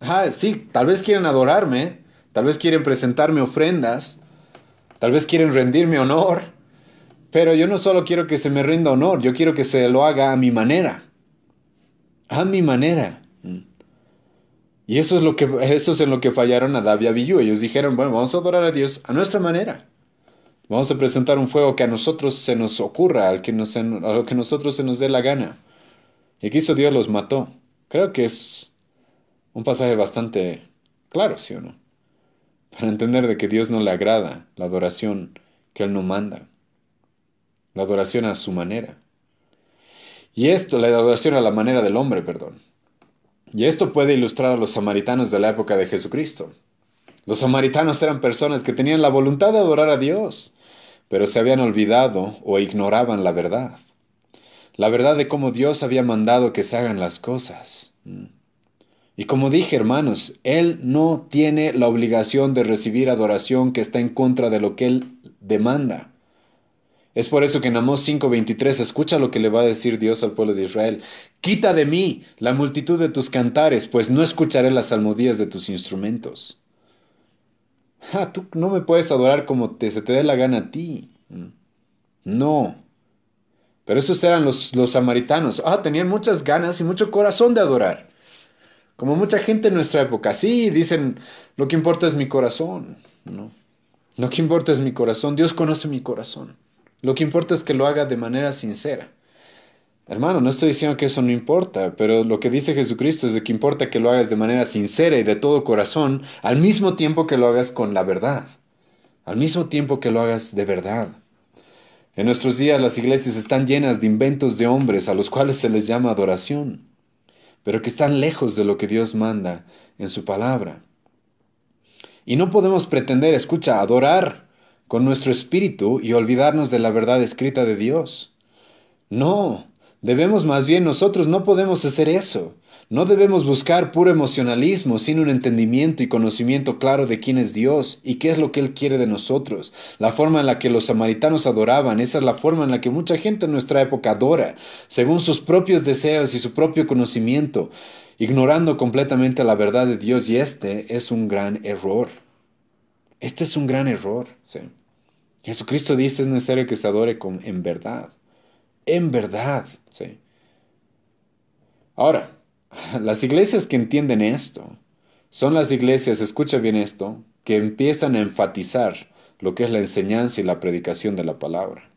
Ah, sí, tal vez quieren adorarme, tal vez quieren presentarme ofrendas, tal vez quieren rendirme honor, pero yo no solo quiero que se me rinda honor, yo quiero que se lo haga a mi manera. A mi manera. Mm. Y eso es, lo que, eso es en lo que fallaron Adab y Abiyú. Ellos dijeron, bueno, vamos a adorar a Dios a nuestra manera. Vamos a presentar un fuego que a nosotros se nos ocurra, al que, a que nosotros se nos dé la gana. Y quiso Dios los mató. Creo que es un pasaje bastante claro, ¿sí o no? Para entender de que Dios no le agrada la adoración que Él no manda. La adoración a su manera. Y esto, la adoración a la manera del hombre, perdón. Y esto puede ilustrar a los samaritanos de la época de Jesucristo. Los samaritanos eran personas que tenían la voluntad de adorar a Dios, pero se habían olvidado o ignoraban la verdad la verdad de cómo Dios había mandado que se hagan las cosas. Mm. Y como dije, hermanos, Él no tiene la obligación de recibir adoración que está en contra de lo que Él demanda. Es por eso que en Amós 5:23 escucha lo que le va a decir Dios al pueblo de Israel. Quita de mí la multitud de tus cantares, pues no escucharé las salmodías de tus instrumentos. ah tú no me puedes adorar como te, se te dé la gana a ti. Mm. No. Pero esos eran los, samaritanos. Ah, tenían muchas ganas y mucho corazón de adorar. Como mucha gente en nuestra época. Sí, dicen, lo que importa es mi corazón. No. Lo que importa es mi corazón. Dios conoce mi corazón. Lo que importa es que lo haga de manera sincera. Hermano, no estoy diciendo que eso no importa, pero lo que dice Jesucristo es de que importa que lo hagas de manera sincera y de todo corazón, al mismo tiempo que lo hagas con la verdad, al mismo tiempo que lo hagas de verdad. En nuestros días las iglesias están llenas de inventos de hombres a los cuales se les llama adoración, pero que están lejos de lo que Dios manda en su palabra. Y no podemos pretender, escucha, adorar con nuestro espíritu y olvidarnos de la verdad escrita de Dios. No, debemos más bien nosotros no podemos hacer eso. No debemos buscar puro emocionalismo sin un entendimiento y conocimiento claro de quién es Dios y qué es lo que Él quiere de nosotros. La forma en la que los samaritanos adoraban, esa es la forma en la que mucha gente en nuestra época adora, según sus propios deseos y su propio conocimiento, ignorando completamente la verdad de Dios y este es un gran error. Este es un gran error. ¿sí? Jesucristo dice es necesario que se adore en verdad. En verdad. ¿sí? Ahora, las iglesias que entienden esto son las iglesias, escucha bien esto, que empiezan a enfatizar lo que es la enseñanza y la predicación de la palabra.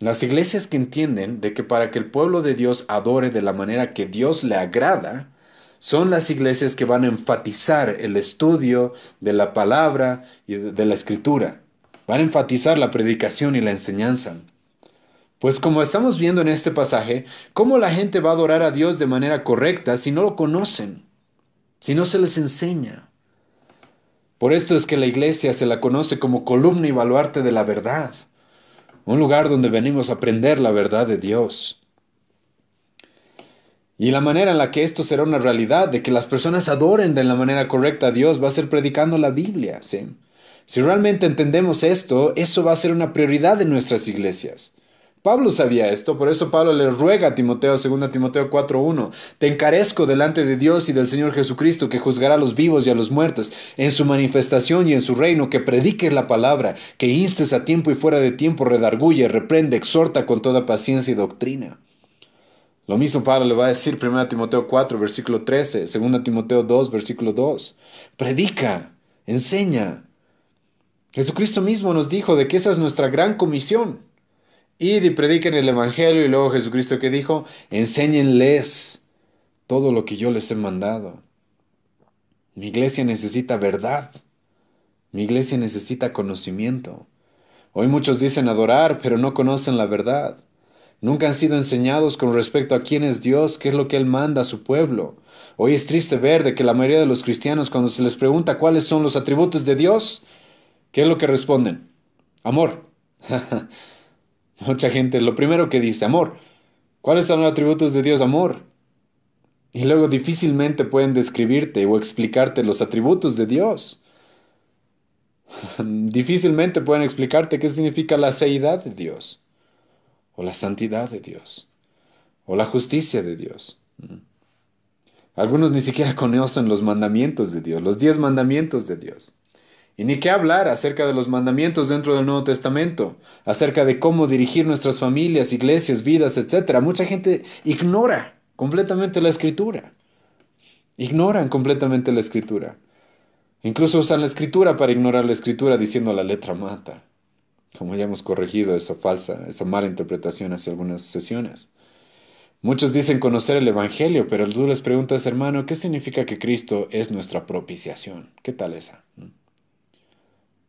Las iglesias que entienden de que para que el pueblo de Dios adore de la manera que Dios le agrada, son las iglesias que van a enfatizar el estudio de la palabra y de la escritura. Van a enfatizar la predicación y la enseñanza. Pues como estamos viendo en este pasaje, ¿cómo la gente va a adorar a Dios de manera correcta si no lo conocen? Si no se les enseña. Por esto es que la iglesia se la conoce como columna y baluarte de la verdad, un lugar donde venimos a aprender la verdad de Dios. Y la manera en la que esto será una realidad, de que las personas adoren de la manera correcta a Dios, va a ser predicando la Biblia. Si realmente entendemos esto, eso va a ser una prioridad en nuestras iglesias. Pablo sabía esto, por eso Pablo le ruega a Timoteo, 2 Timoteo 4.1, te encarezco delante de Dios y del Señor Jesucristo, que juzgará a los vivos y a los muertos, en su manifestación y en su reino, que prediques la palabra, que instes a tiempo y fuera de tiempo, redarguye, reprende, exhorta con toda paciencia y doctrina. Lo mismo Pablo le va a decir 1 Timoteo 4, versículo 13, 2 Timoteo 2, versículo 2. Predica, enseña. Jesucristo mismo nos dijo de que esa es nuestra gran comisión. Id y prediquen el Evangelio y luego Jesucristo que dijo, enséñenles todo lo que yo les he mandado. Mi iglesia necesita verdad. Mi iglesia necesita conocimiento. Hoy muchos dicen adorar, pero no conocen la verdad. Nunca han sido enseñados con respecto a quién es Dios, qué es lo que Él manda a su pueblo. Hoy es triste ver de que la mayoría de los cristianos cuando se les pregunta cuáles son los atributos de Dios, ¿qué es lo que responden? Amor. Mucha gente lo primero que dice, amor. ¿Cuáles son los atributos de Dios amor? Y luego difícilmente pueden describirte o explicarte los atributos de Dios. difícilmente pueden explicarte qué significa la seidad de Dios, o la santidad de Dios, o la justicia de Dios. Mm. Algunos ni siquiera conocen los mandamientos de Dios, los diez mandamientos de Dios. Y ni qué hablar acerca de los mandamientos dentro del Nuevo Testamento, acerca de cómo dirigir nuestras familias, iglesias, vidas, etc. Mucha gente ignora completamente la escritura. Ignoran completamente la escritura. Incluso usan la escritura para ignorar la escritura diciendo la letra mata. Como ya hemos corregido esa falsa, esa mala interpretación hace algunas sesiones. Muchos dicen conocer el Evangelio, pero el tú les preguntas, hermano, ¿qué significa que Cristo es nuestra propiciación? ¿Qué tal esa? ¿Mm?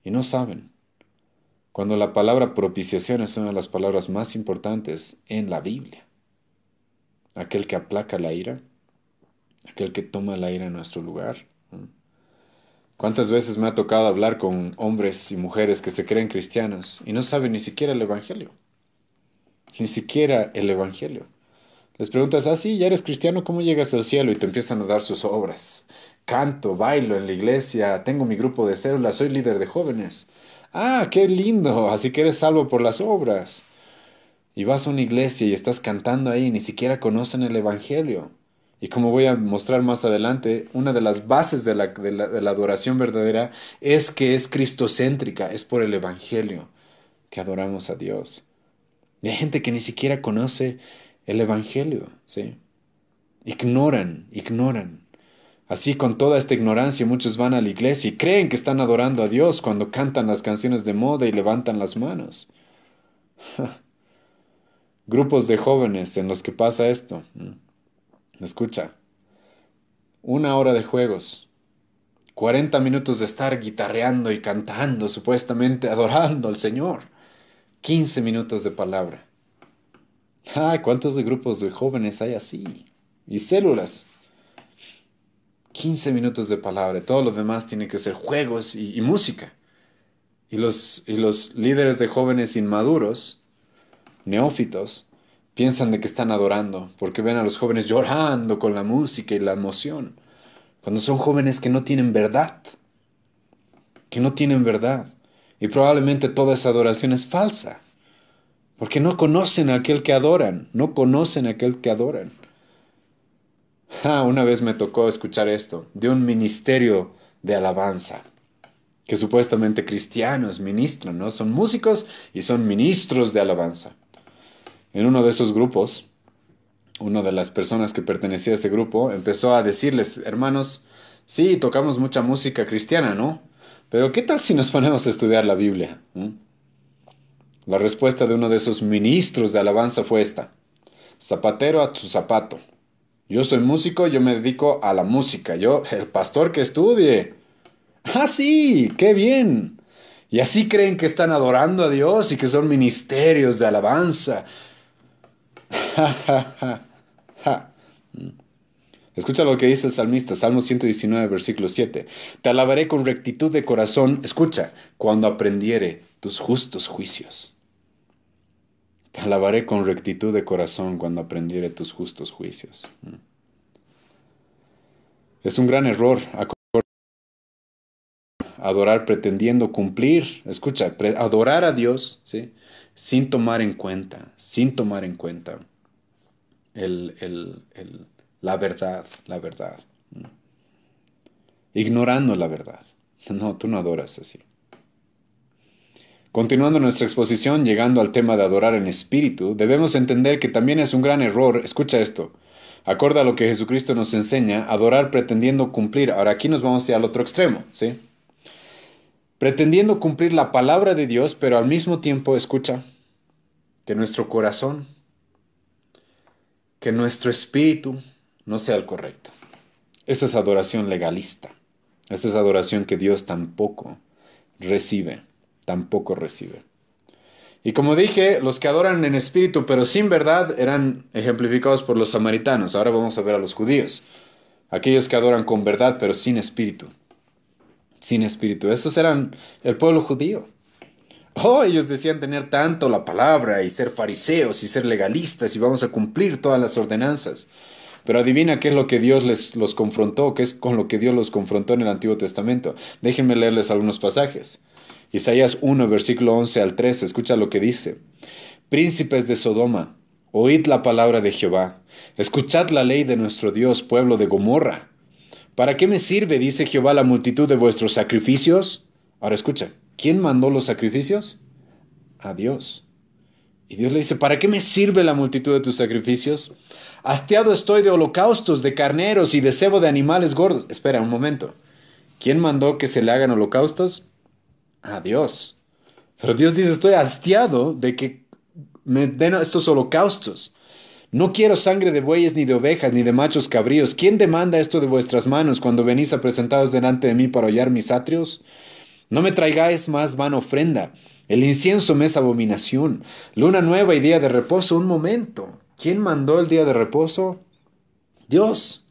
y no saben. Cuando la palabra propiciación es una de las palabras más importantes en la Biblia. Aquel que aplaca la ira, aquel que toma la ira en nuestro lugar. ¿Cuántas veces me ha tocado hablar con hombres y mujeres que se creen cristianos y no saben ni siquiera el Evangelio? Ni siquiera el Evangelio. Les preguntas, ah, sí, ya eres cristiano, ¿cómo llegas al cielo? Y te empiezan a dar sus obras canto, bailo en la iglesia, tengo mi grupo de células, soy líder de jóvenes. Ah, qué lindo, así que eres salvo por las obras. Y vas a una iglesia y estás cantando ahí, y ni siquiera conocen el Evangelio. Y como voy a mostrar más adelante, una de las bases de la, adoración verdadera es que es cristocéntrica, es por el Evangelio que adoramos a Dios. Y hay gente que ni siquiera conoce el Evangelio, ¿sí? Ignoran, ignoran. Así con toda esta ignorancia muchos van a la iglesia y creen que están adorando a Dios cuando cantan las canciones de moda y levantan las manos. Grupos de jóvenes en los que pasa esto. Mm. Escucha, una hora de juegos, 40 minutos de estar guitarreando y cantando, supuestamente adorando al Señor, 15 minutos de palabra. ¡Ah! ¿Cuántos de grupos de jóvenes hay así? Y células. 15 minutos de palabra, todo lo demás tiene que ser juegos y, música. Y los, y los líderes de jóvenes inmaduros, neófitos, piensan de que están adorando, porque ven a los jóvenes llorando con la música y la emoción, cuando son jóvenes que no tienen verdad, que no tienen verdad. Y probablemente toda esa adoración es falsa, porque no conocen a aquel que adoran, no conocen a aquel que adoran. Ah, una vez me tocó escuchar esto de un ministerio de alabanza que supuestamente cristianos ministran, ¿no? Son músicos y son ministros de alabanza. En uno de esos grupos, una de las personas que pertenecía a ese grupo empezó a decirles, hermanos, sí, tocamos mucha música cristiana, ¿no? Pero ¿qué tal si nos ponemos a estudiar la Biblia? La respuesta de uno de esos ministros de alabanza fue esta, zapatero a tu zapato. Yo soy músico, yo me dedico a la música. Yo, el pastor que estudie. Ah, sí, qué bien. Y así creen que están adorando a Dios y que son ministerios de alabanza. Escucha lo que dice el salmista, Salmo 119, versículo 7. Te alabaré con rectitud de corazón, escucha, cuando aprendiere tus justos juicios. Te alabaré con rectitud de corazón cuando aprendiere tus justos juicios. Mm. Es un gran error adorar pretendiendo cumplir, escucha, adorar a Dios, ¿sí? sin tomar en cuenta, sin tomar en cuenta el, la verdad, la verdad. Mm. Ignorando la verdad. No, tú no adoras así. Continuando nuestra exposición, llegando al tema de adorar en espíritu, debemos entender que también es un gran error, escucha esto, Acorda a lo que Jesucristo nos enseña, adorar pretendiendo cumplir. Ahora aquí nos vamos al otro extremo, ¿sí? Pretendiendo cumplir la palabra de Dios, pero al mismo tiempo, escucha, que nuestro corazón, que nuestro espíritu no sea el correcto. Esa es adoración legalista. Esa es adoración que Dios tampoco recibe tampoco recibe. Y como dije, los que adoran en espíritu pero sin verdad eran ejemplificados por los samaritanos. Ahora vamos a ver a los judíos. Aquellos que adoran con verdad pero sin espíritu. Sin espíritu. esos eran el pueblo judío. Oh, ellos decían tener tanto la palabra y ser fariseos y ser legalistas y vamos a cumplir todas las ordenanzas. Pero adivina qué es lo que Dios les los confrontó, qué es con lo que Dios los confrontó en el Antiguo Testamento. Déjenme leerles algunos pasajes. Isaías 1, versículo 11 al 13, escucha lo que dice. Príncipes de Sodoma, oíd la palabra de Jehová, escuchad la ley de nuestro Dios, pueblo de Gomorra. ¿Para qué me sirve, dice Jehová, la multitud de vuestros sacrificios? Ahora escucha, ¿quién mandó los sacrificios? A Dios. Y Dios le dice, ¿para qué me sirve la multitud de tus sacrificios? Hastiado estoy de holocaustos, de carneros y de cebo de animales gordos. Espera un momento. ¿Quién mandó que se le hagan holocaustos? a Dios. Pero Dios dice, estoy hastiado de que me den estos holocaustos. No quiero sangre de bueyes, ni de ovejas, ni de machos cabríos. ¿Quién demanda esto de vuestras manos cuando venís a presentaros delante de mí para hallar mis atrios? No me traigáis más vana ofrenda. El incienso me es abominación. Luna nueva y día de reposo. Un momento. ¿Quién mandó el día de reposo? Dios.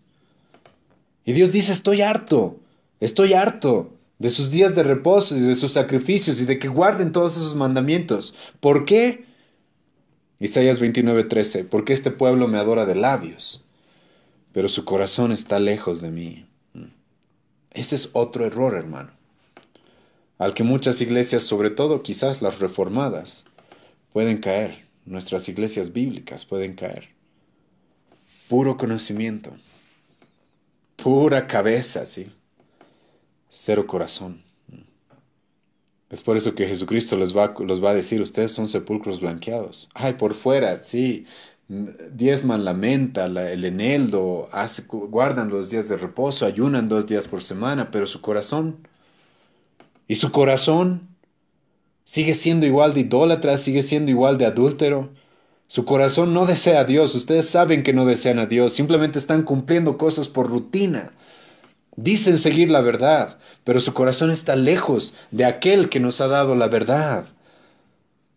Y Dios dice, estoy harto. Estoy harto de sus días de reposo y de sus sacrificios y de que guarden todos esos mandamientos. ¿Por qué? Isaías 29:13, porque este pueblo me adora de labios, pero su corazón está lejos de mí. Mm. Ese es otro error, hermano, al que muchas iglesias, sobre todo quizás las reformadas, pueden caer, nuestras iglesias bíblicas pueden caer. Puro conocimiento, pura cabeza, sí cero corazón. Es por eso que Jesucristo les va, los va a decir, ustedes son sepulcros blanqueados. Ay, por fuera, sí, diezman la menta, el eneldo, guardan los días de reposo, ayunan dos días por semana, pero su corazón, y su corazón sigue siendo igual de idólatra, sigue siendo igual de adúltero. Su corazón no desea a Dios, ustedes saben que no desean a Dios, simplemente están cumpliendo cosas por rutina. Dicen seguir la verdad, pero su corazón está lejos de aquel que nos ha dado la verdad.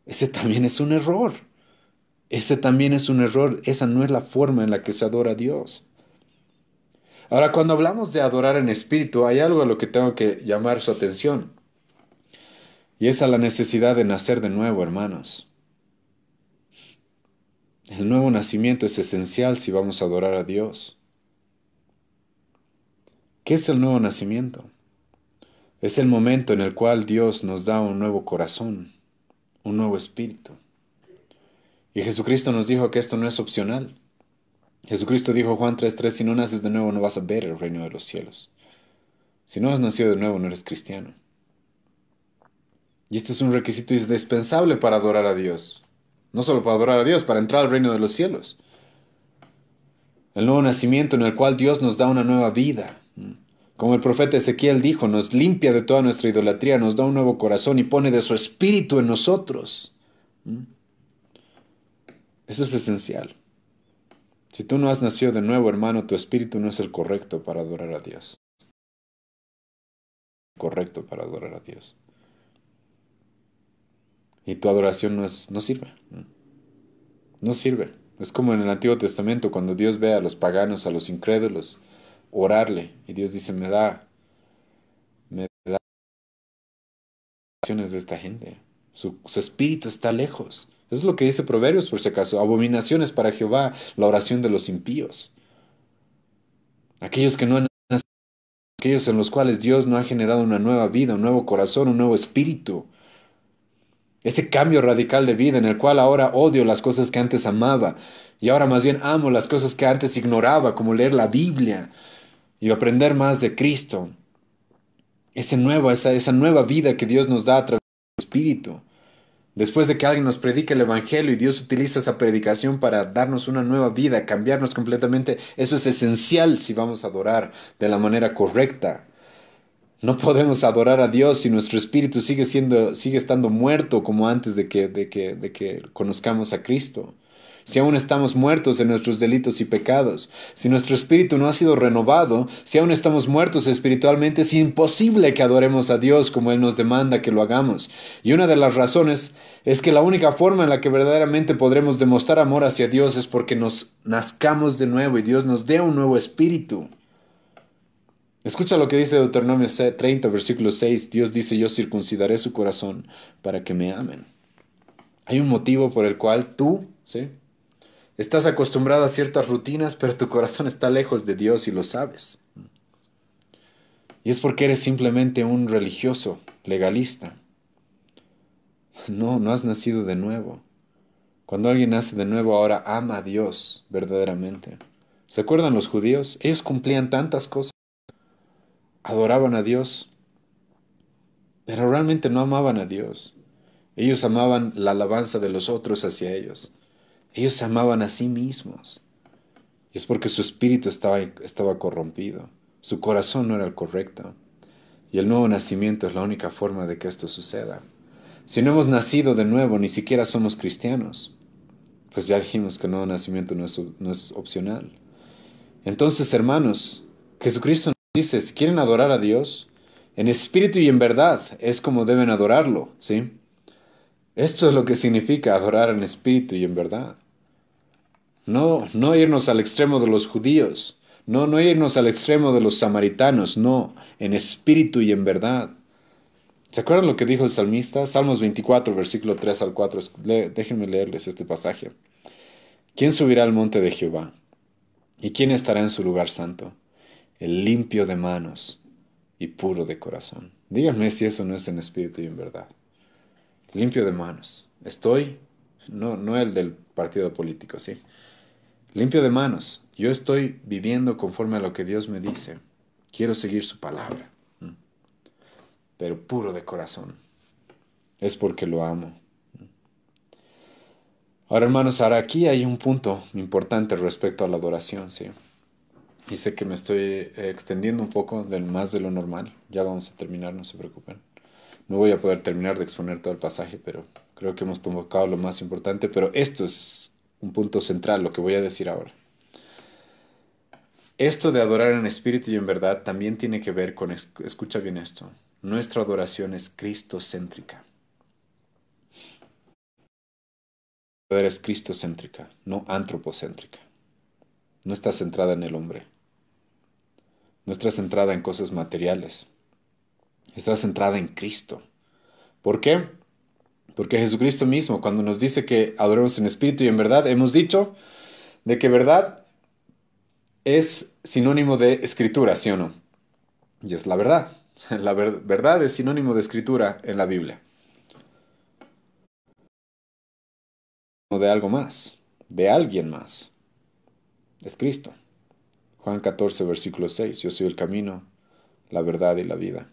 Ese también es un error. Ese también es un error. Esa no es la forma en la que se adora a Dios. Ahora, cuando hablamos de adorar en espíritu, hay algo a lo que tengo que llamar su atención. Y es a la necesidad de nacer de nuevo, hermanos. El nuevo nacimiento es esencial si vamos a adorar a Dios. ¿Qué es el nuevo nacimiento? Es el momento en el cual Dios nos da un nuevo corazón, un nuevo espíritu. Y Jesucristo nos dijo que esto no es opcional. Jesucristo dijo Juan 3:3, si no naces de nuevo no vas a ver el reino de los cielos. Si no has nacido de nuevo no eres cristiano. Y este es un requisito indispensable para adorar a Dios. No solo para adorar a Dios, para entrar al reino de los cielos. El nuevo nacimiento en el cual Dios nos da una nueva vida, como el profeta Ezequiel dijo, nos limpia de toda nuestra idolatría, nos da un nuevo corazón y pone de su espíritu en nosotros. ¿Mm? Eso es esencial. Si tú no has nacido de nuevo, hermano, tu espíritu no es el correcto para adorar a Dios. Correcto para adorar a Dios. Y tu adoración no, no sirve. ¿Mm? No sirve. Es como en el Antiguo Testamento, cuando Dios ve a los paganos, a los incrédulos, orarle. Y Dios dice, me da, me da de esta gente. Su, espíritu está lejos. Eso es lo que dice Proverbios, por si acaso. Abominaciones para Jehová, la oración de los impíos. Aquellos que no han aquellos en los cuales Dios no ha generado una nueva vida, un nuevo corazón, un nuevo espíritu. Ese cambio radical de vida en el cual ahora odio las cosas que antes amaba y ahora más bien amo las cosas que antes ignoraba, como leer la Biblia, y aprender más de Cristo. Ese nuevo, esa, esa nueva vida que Dios nos da a través del Espíritu. Después de que alguien nos predique el Evangelio y Dios utiliza esa predicación para darnos una nueva vida, cambiarnos completamente, eso es esencial si vamos a adorar de la manera correcta. No podemos adorar a Dios si nuestro espíritu sigue, siendo, sigue estando muerto como antes de que, de que, de que conozcamos a Cristo si aún estamos muertos en nuestros delitos y pecados, si nuestro espíritu no ha sido renovado, si aún estamos muertos espiritualmente, es imposible que adoremos a Dios como Él nos demanda que lo hagamos. Y una de las razones es que la única forma en la que verdaderamente podremos demostrar amor hacia Dios es porque nos nazcamos de nuevo y Dios nos dé un nuevo espíritu. Escucha lo que dice Deuteronomio 30, versículo 6. Dios dice, yo circuncidaré su corazón para que me amen. Hay un motivo por el cual tú, ¿sí? Estás acostumbrado a ciertas rutinas, pero tu corazón está lejos de Dios y lo sabes. Y es porque eres simplemente un religioso, legalista. No, no has nacido de nuevo. Cuando alguien nace de nuevo ahora ama a Dios verdaderamente. ¿Se acuerdan los judíos? Ellos cumplían tantas cosas. Adoraban a Dios, pero realmente no amaban a Dios. Ellos amaban la alabanza de los otros hacia ellos. Ellos se amaban a sí mismos. Y es porque su espíritu estaba, corrompido. Su corazón no era el correcto. Y el nuevo nacimiento es la única forma de que esto suceda. Si no hemos nacido de nuevo, ni siquiera somos cristianos. Pues ya dijimos que el nuevo nacimiento no es, no es opcional. Entonces, hermanos, Jesucristo nos dice, si quieren adorar a Dios, en espíritu y en verdad es como deben adorarlo, ¿sí? Esto es lo que significa adorar en espíritu y en verdad. No, no irnos al extremo de los judíos. No, no irnos al extremo de los samaritanos. No, en espíritu y en verdad. ¿Se acuerdan lo que dijo el salmista? Salmos 24, versículo 3 al 4. déjenme leerles este pasaje. ¿Quién subirá al monte de Jehová? ¿Y quién estará en su lugar santo? El limpio de manos y puro de corazón. Díganme si eso no es en espíritu y en verdad. Limpio de manos. Estoy, no, no el del partido político, ¿sí? Limpio de manos. Yo estoy viviendo conforme a lo que Dios me dice. Quiero seguir su palabra. Mm. Pero puro de corazón. Es porque lo amo. Mm. Ahora, hermanos, ahora aquí hay un punto importante respecto a la adoración, ¿sí? Y sé que me estoy eh, extendiendo un poco del más de lo normal. Ya vamos a terminar, no se preocupen. No voy a poder terminar de exponer todo el pasaje, pero creo que hemos tocado lo más importante. Pero esto es un punto central, lo que voy a decir ahora. Esto de adorar en espíritu y en verdad también tiene que ver con, escucha bien esto, nuestra adoración es cristocéntrica. Es cristocéntrica, no antropocéntrica. No está centrada en el hombre. No está centrada en cosas materiales. Está centrada en Cristo. ¿Por qué? Porque Jesucristo mismo, cuando nos dice que adoremos en espíritu y en verdad, hemos dicho de que verdad es sinónimo de escritura, ¿sí o no? Y es la verdad. La verdad es sinónimo de escritura en la Biblia. O de algo más, de alguien más. Es Cristo. Juan 14, versículo 6. Yo soy el camino, la verdad y la vida.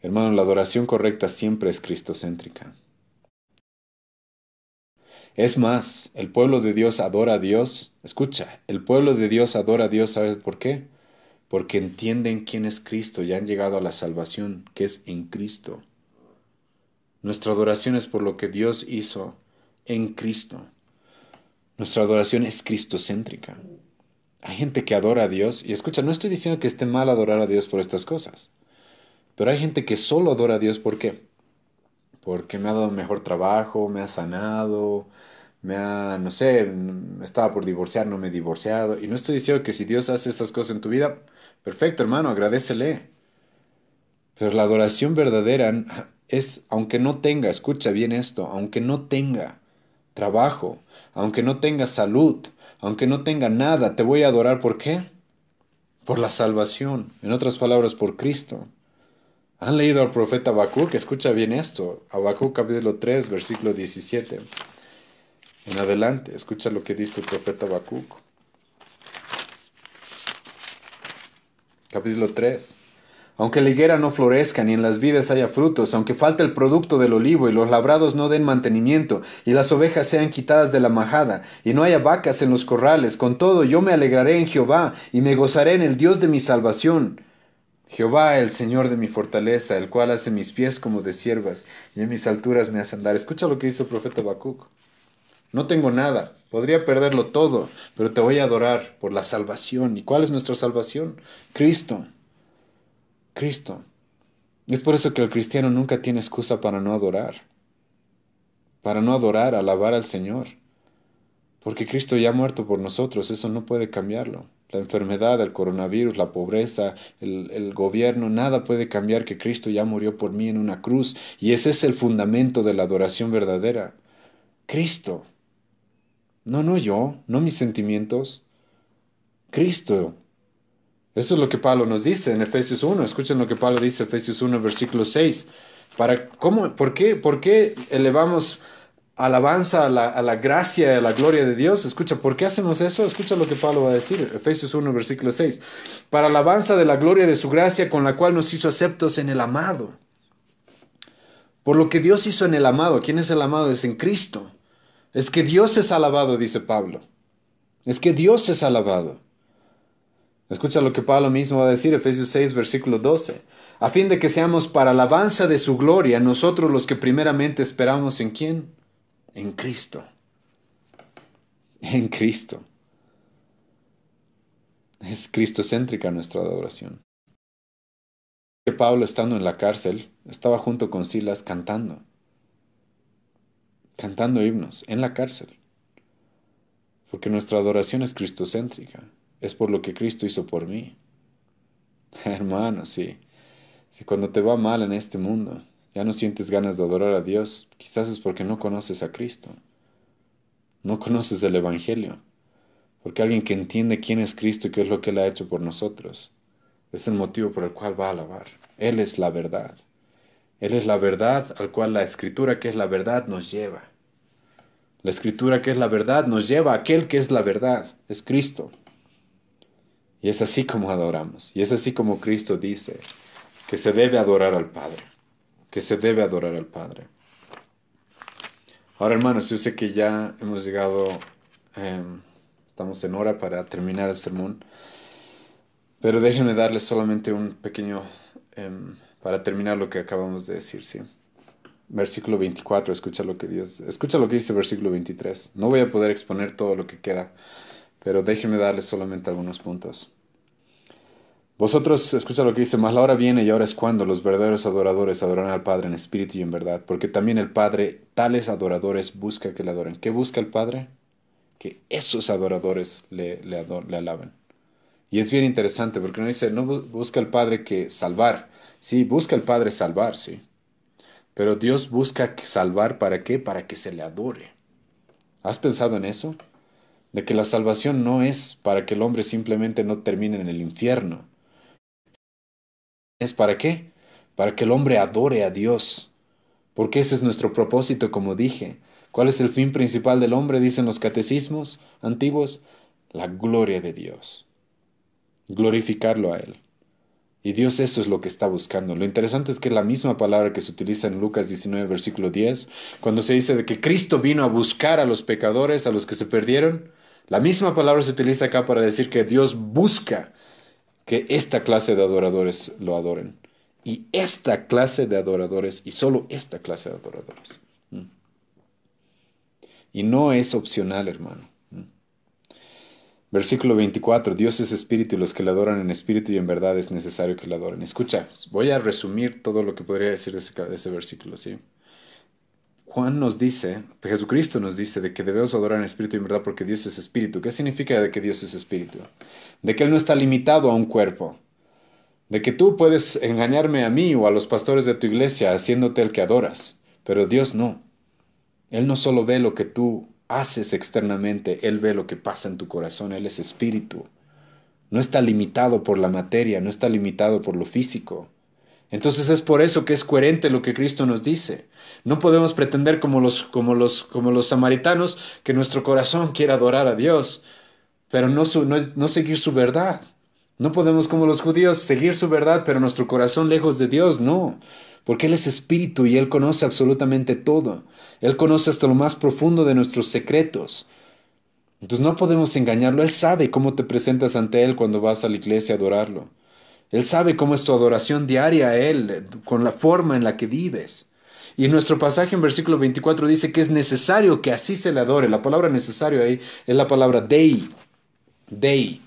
Hermano, la adoración correcta siempre es cristocéntrica. Es más, el pueblo de Dios adora a Dios. Escucha, el pueblo de Dios adora a Dios, ¿sabes por qué? Porque entienden quién es Cristo y han llegado a la salvación, que es en Cristo. Nuestra adoración es por lo que Dios hizo en Cristo. Nuestra adoración es cristocéntrica. Hay gente que adora a Dios y escucha, no estoy diciendo que esté mal adorar a Dios por estas cosas. Pero hay gente que solo adora a Dios, ¿por qué? Porque me ha dado mejor trabajo, me ha sanado, me ha, no sé, estaba por divorciar, no me he divorciado. Y no estoy diciendo que si Dios hace estas cosas en tu vida, perfecto hermano, agradecele. Pero la adoración verdadera es, aunque no tenga, escucha bien esto, aunque no tenga trabajo, aunque no tenga salud, aunque no tenga nada, te voy a adorar. ¿Por qué? Por la salvación. En otras palabras, por Cristo. ¿Han leído al profeta Habacuc? Escucha bien esto. Habacuc capítulo 3, versículo 17. En adelante, escucha lo que dice el profeta Habacuc. Capítulo 3. Aunque la higuera no florezca, ni en las vides haya frutos, aunque falte el producto del olivo, y los labrados no den mantenimiento, y las ovejas sean quitadas de la majada, y no haya vacas en los corrales, con todo yo me alegraré en Jehová, y me gozaré en el Dios de mi salvación. Jehová, el Señor de mi fortaleza, el cual hace mis pies como de siervas y en mis alturas me hace andar. Escucha lo que dice el profeta Bacuc. No tengo nada, podría perderlo todo, pero te voy a adorar por la salvación. ¿Y cuál es nuestra salvación? Cristo. Cristo. Es por eso que el cristiano nunca tiene excusa para no adorar. Para no adorar, alabar al Señor. Porque Cristo ya ha muerto por nosotros, eso no puede cambiarlo la enfermedad, el coronavirus, la pobreza, el, gobierno, nada puede cambiar que Cristo ya murió por mí en una cruz. Y ese es el fundamento de la adoración verdadera. Cristo. No, no yo, no mis sentimientos. Cristo. Eso es lo que Pablo nos dice en Efesios 1. Escuchen lo que Pablo dice en Efesios 1, versículo 6. Para, ¿cómo, por, qué, ¿Por qué elevamos alabanza a la, a la, gracia, a la gloria de Dios. Escucha, ¿por qué hacemos eso? Escucha lo que Pablo va a decir, Efesios 1, versículo 6. Para alabanza de la gloria de su gracia con la cual nos hizo aceptos en el amado. Por lo que Dios hizo en el amado. ¿Quién es el amado? Es en Cristo. Es que Dios es alabado, dice Pablo. Es que Dios es alabado. Escucha lo que Pablo mismo va a decir, Efesios 6, versículo 12. A fin de que seamos para alabanza de su gloria, nosotros los que primeramente esperamos en quién? en Cristo. En Cristo. Es cristocéntrica nuestra adoración. Que Pablo, estando en la cárcel, estaba junto con Silas cantando, cantando himnos en la cárcel. Porque nuestra adoración es cristocéntrica, es por lo que Cristo hizo por mí. Hermano, sí. Si cuando te va mal en este mundo, ya no sientes ganas de adorar a Dios, quizás es porque no conoces a Cristo, no conoces el Evangelio, porque alguien que entiende quién es Cristo y qué es lo que Él ha hecho por nosotros, es el motivo por el cual va a alabar. Él es la verdad. Él es la verdad al cual la escritura que es la verdad nos lleva. La escritura que es la verdad nos lleva a aquel que es la verdad, es Cristo. Y es así como adoramos, y es así como Cristo dice que se debe adorar al Padre que se debe adorar al Padre. Ahora, hermanos, yo sé que ya hemos llegado, em, estamos en hora para terminar el sermón, pero déjenme darles solamente un pequeño, em, para terminar lo que acabamos de decir, ¿sí? Versículo 24, escucha lo que Dios, escucha lo que dice versículo 23. No voy a poder exponer todo lo que queda, pero déjenme darles solamente algunos puntos. Vosotros, escucha lo que dice, más la hora viene y ahora es cuando los verdaderos adoradores adoran al Padre en espíritu y en verdad, porque también el Padre, tales adoradores, busca que le adoren. ¿Qué busca el Padre? Que esos adoradores le, le, le alaben. Y es bien interesante, porque no dice, no busca el Padre que salvar. Sí, busca el Padre salvar, sí. Pero Dios busca salvar para qué? Para que se le adore. ¿Has pensado en eso? De que la salvación no es para que el hombre simplemente no termine en el infierno ¿Es para qué? Para que el hombre adore a Dios. Porque ese es nuestro propósito, como dije. ¿Cuál es el fin principal del hombre? Dicen los catecismos antiguos. La gloria de Dios. Glorificarlo a Él. Y Dios eso es lo que está buscando. Lo interesante es que la misma palabra que se utiliza en Lucas 19, versículo 10, cuando se dice de que Cristo vino a buscar a los pecadores, a los que se perdieron, la misma palabra se utiliza acá para decir que Dios busca que esta clase de adoradores lo adoren. Y esta clase de adoradores, y solo esta clase de adoradores. Mm. Y no es opcional, hermano. Mm. Versículo 24, Dios es espíritu y los que le adoran en espíritu y en verdad es necesario que le adoren. Escucha, voy a resumir todo lo que podría decir de ese, versículo, ¿sí? Juan nos dice, Jesucristo nos dice de que debemos adorar en espíritu y en verdad porque Dios es espíritu. ¿Qué significa de que Dios es espíritu? de que Él no está limitado a un cuerpo, de que tú puedes engañarme a mí o a los pastores de tu iglesia haciéndote el que adoras, pero Dios no. Él no solo ve lo que tú haces externamente, Él ve lo que pasa en tu corazón, Él es espíritu. No está limitado por la materia, no está limitado por lo físico. Entonces es por eso que es coherente lo que Cristo nos dice. No podemos pretender como los, como los, como los samaritanos que nuestro corazón quiera adorar a Dios, pero no, no, seguir su verdad. No podemos, como los judíos, seguir su verdad, pero nuestro corazón lejos de Dios, no. Porque Él es espíritu y Él conoce absolutamente todo. Él conoce hasta lo más profundo de nuestros secretos. Entonces no podemos engañarlo. Él sabe cómo te presentas ante Él cuando vas a la iglesia a adorarlo. Él sabe cómo es tu adoración diaria a Él, eh, con la forma en la que vives. Y en nuestro pasaje en versículo 24 dice que es necesario que así se le adore. La palabra necesario ahí es la palabra dei, Dei.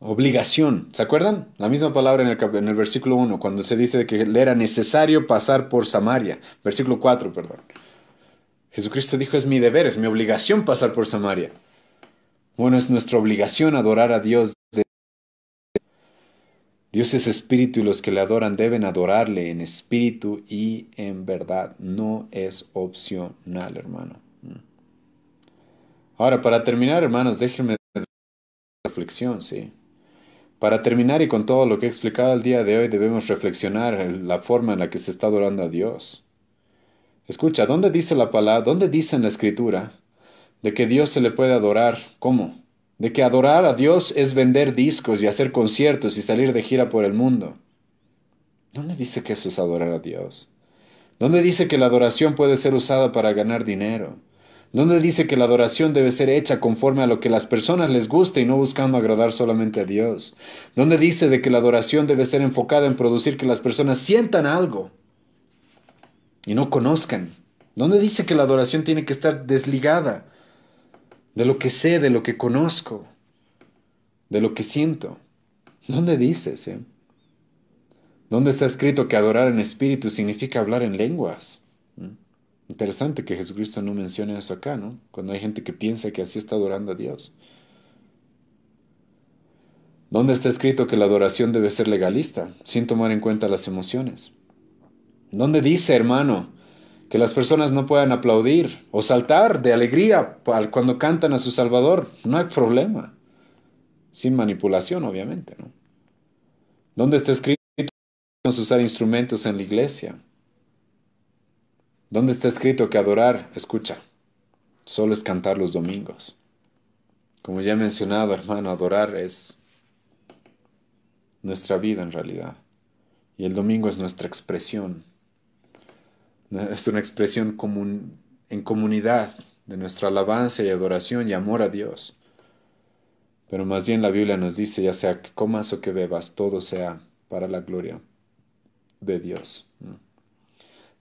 Obligación. ¿Se acuerdan? La misma palabra en el, en el versículo 1, cuando se dice que le era necesario pasar por Samaria. Versículo 4, perdón. Jesucristo dijo, es mi deber, es mi obligación pasar por Samaria. Bueno, es nuestra obligación adorar a Dios. Dios es espíritu y los que le adoran deben adorarle en espíritu y en verdad. No es opcional, hermano. Ahora, para terminar, hermanos, déjenme reflexión, sí. Para terminar y con todo lo que he explicado el día de hoy, debemos reflexionar en la forma en la que se está adorando a Dios. Escucha, ¿dónde dice la palabra, dónde dice en la escritura de que Dios se le puede adorar? ¿Cómo? De que adorar a Dios es vender discos y hacer conciertos y salir de gira por el mundo. ¿Dónde dice que eso es adorar a Dios? ¿Dónde dice que la adoración puede ser usada para ganar dinero? ¿Dónde dice que la adoración debe ser hecha conforme a lo que las personas les guste y no buscando agradar solamente a Dios? ¿Dónde dice de que la adoración debe ser enfocada en producir que las personas sientan algo y no conozcan? ¿Dónde dice que la adoración tiene que estar desligada de lo que sé, de lo que conozco, de lo que siento? ¿Dónde dice Eh? ¿Dónde está escrito que adorar en espíritu significa hablar en lenguas? Interesante que Jesucristo no mencione eso acá, ¿no? Cuando hay gente que piensa que así está adorando a Dios. ¿Dónde está escrito que la adoración debe ser legalista, sin tomar en cuenta las emociones? ¿Dónde dice, hermano, que las personas no puedan aplaudir o saltar de alegría cuando cantan a su Salvador? No hay problema. Sin manipulación, obviamente, ¿no? ¿Dónde está escrito que usar instrumentos en la iglesia? ¿Dónde está escrito que adorar, escucha, solo es cantar los domingos? Como ya he mencionado, hermano, adorar es nuestra vida en realidad. Y el domingo es nuestra expresión. Es una expresión común en comunidad de nuestra alabanza y adoración y amor a Dios. Pero más bien la Biblia nos dice, ya sea que comas o que bebas, todo sea para la gloria de Dios.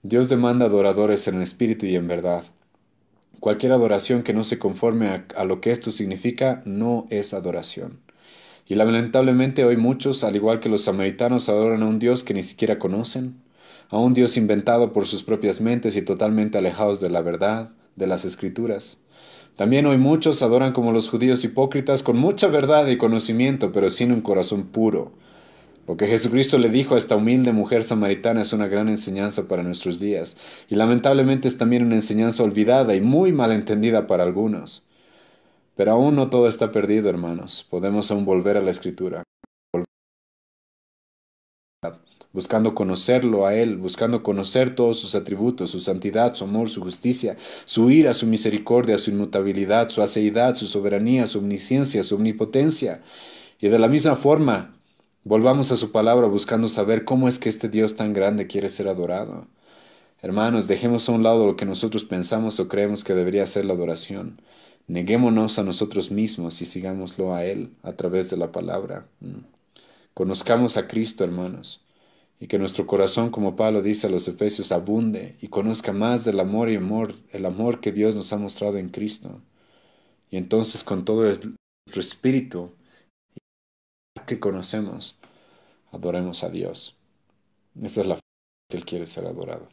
Dios demanda adoradores en espíritu y en verdad. Cualquier adoración que no se conforme a, lo que esto significa no es adoración. Y lamentablemente hoy muchos, al igual que los samaritanos, adoran a un Dios que ni siquiera conocen, a un Dios inventado por sus propias mentes y totalmente alejados de la verdad, de las escrituras. También hoy muchos adoran como los judíos hipócritas con mucha verdad y conocimiento, pero sin un corazón puro lo que Jesucristo le dijo a esta humilde mujer samaritana es una gran enseñanza para nuestros días, y lamentablemente es también una enseñanza olvidada y muy malentendida para algunos. Pero aún no todo está perdido, hermanos. Podemos aún volver a la Escritura, buscando conocerlo a Él, buscando conocer todos sus atributos, su santidad, su amor, su justicia, su ira, su misericordia, su inmutabilidad, su aceidad, su soberanía, su omnisciencia, su omnipotencia. Y de la misma forma, Volvamos a su palabra buscando saber cómo es que este Dios tan grande quiere ser adorado. Hermanos, dejemos a un lado lo que nosotros pensamos o creemos que debería ser la adoración. Neguémonos a nosotros mismos y sigámoslo a Él a través de la palabra. Mm. Conozcamos a Cristo, hermanos, y que nuestro corazón, como Pablo dice a los Efesios, abunde y conozca más del amor y amor, el amor que Dios nos ha mostrado en Cristo. Y entonces con todo nuestro espíritu, que conocemos, adoremos a Dios. Esa es la forma que Él quiere ser adorado.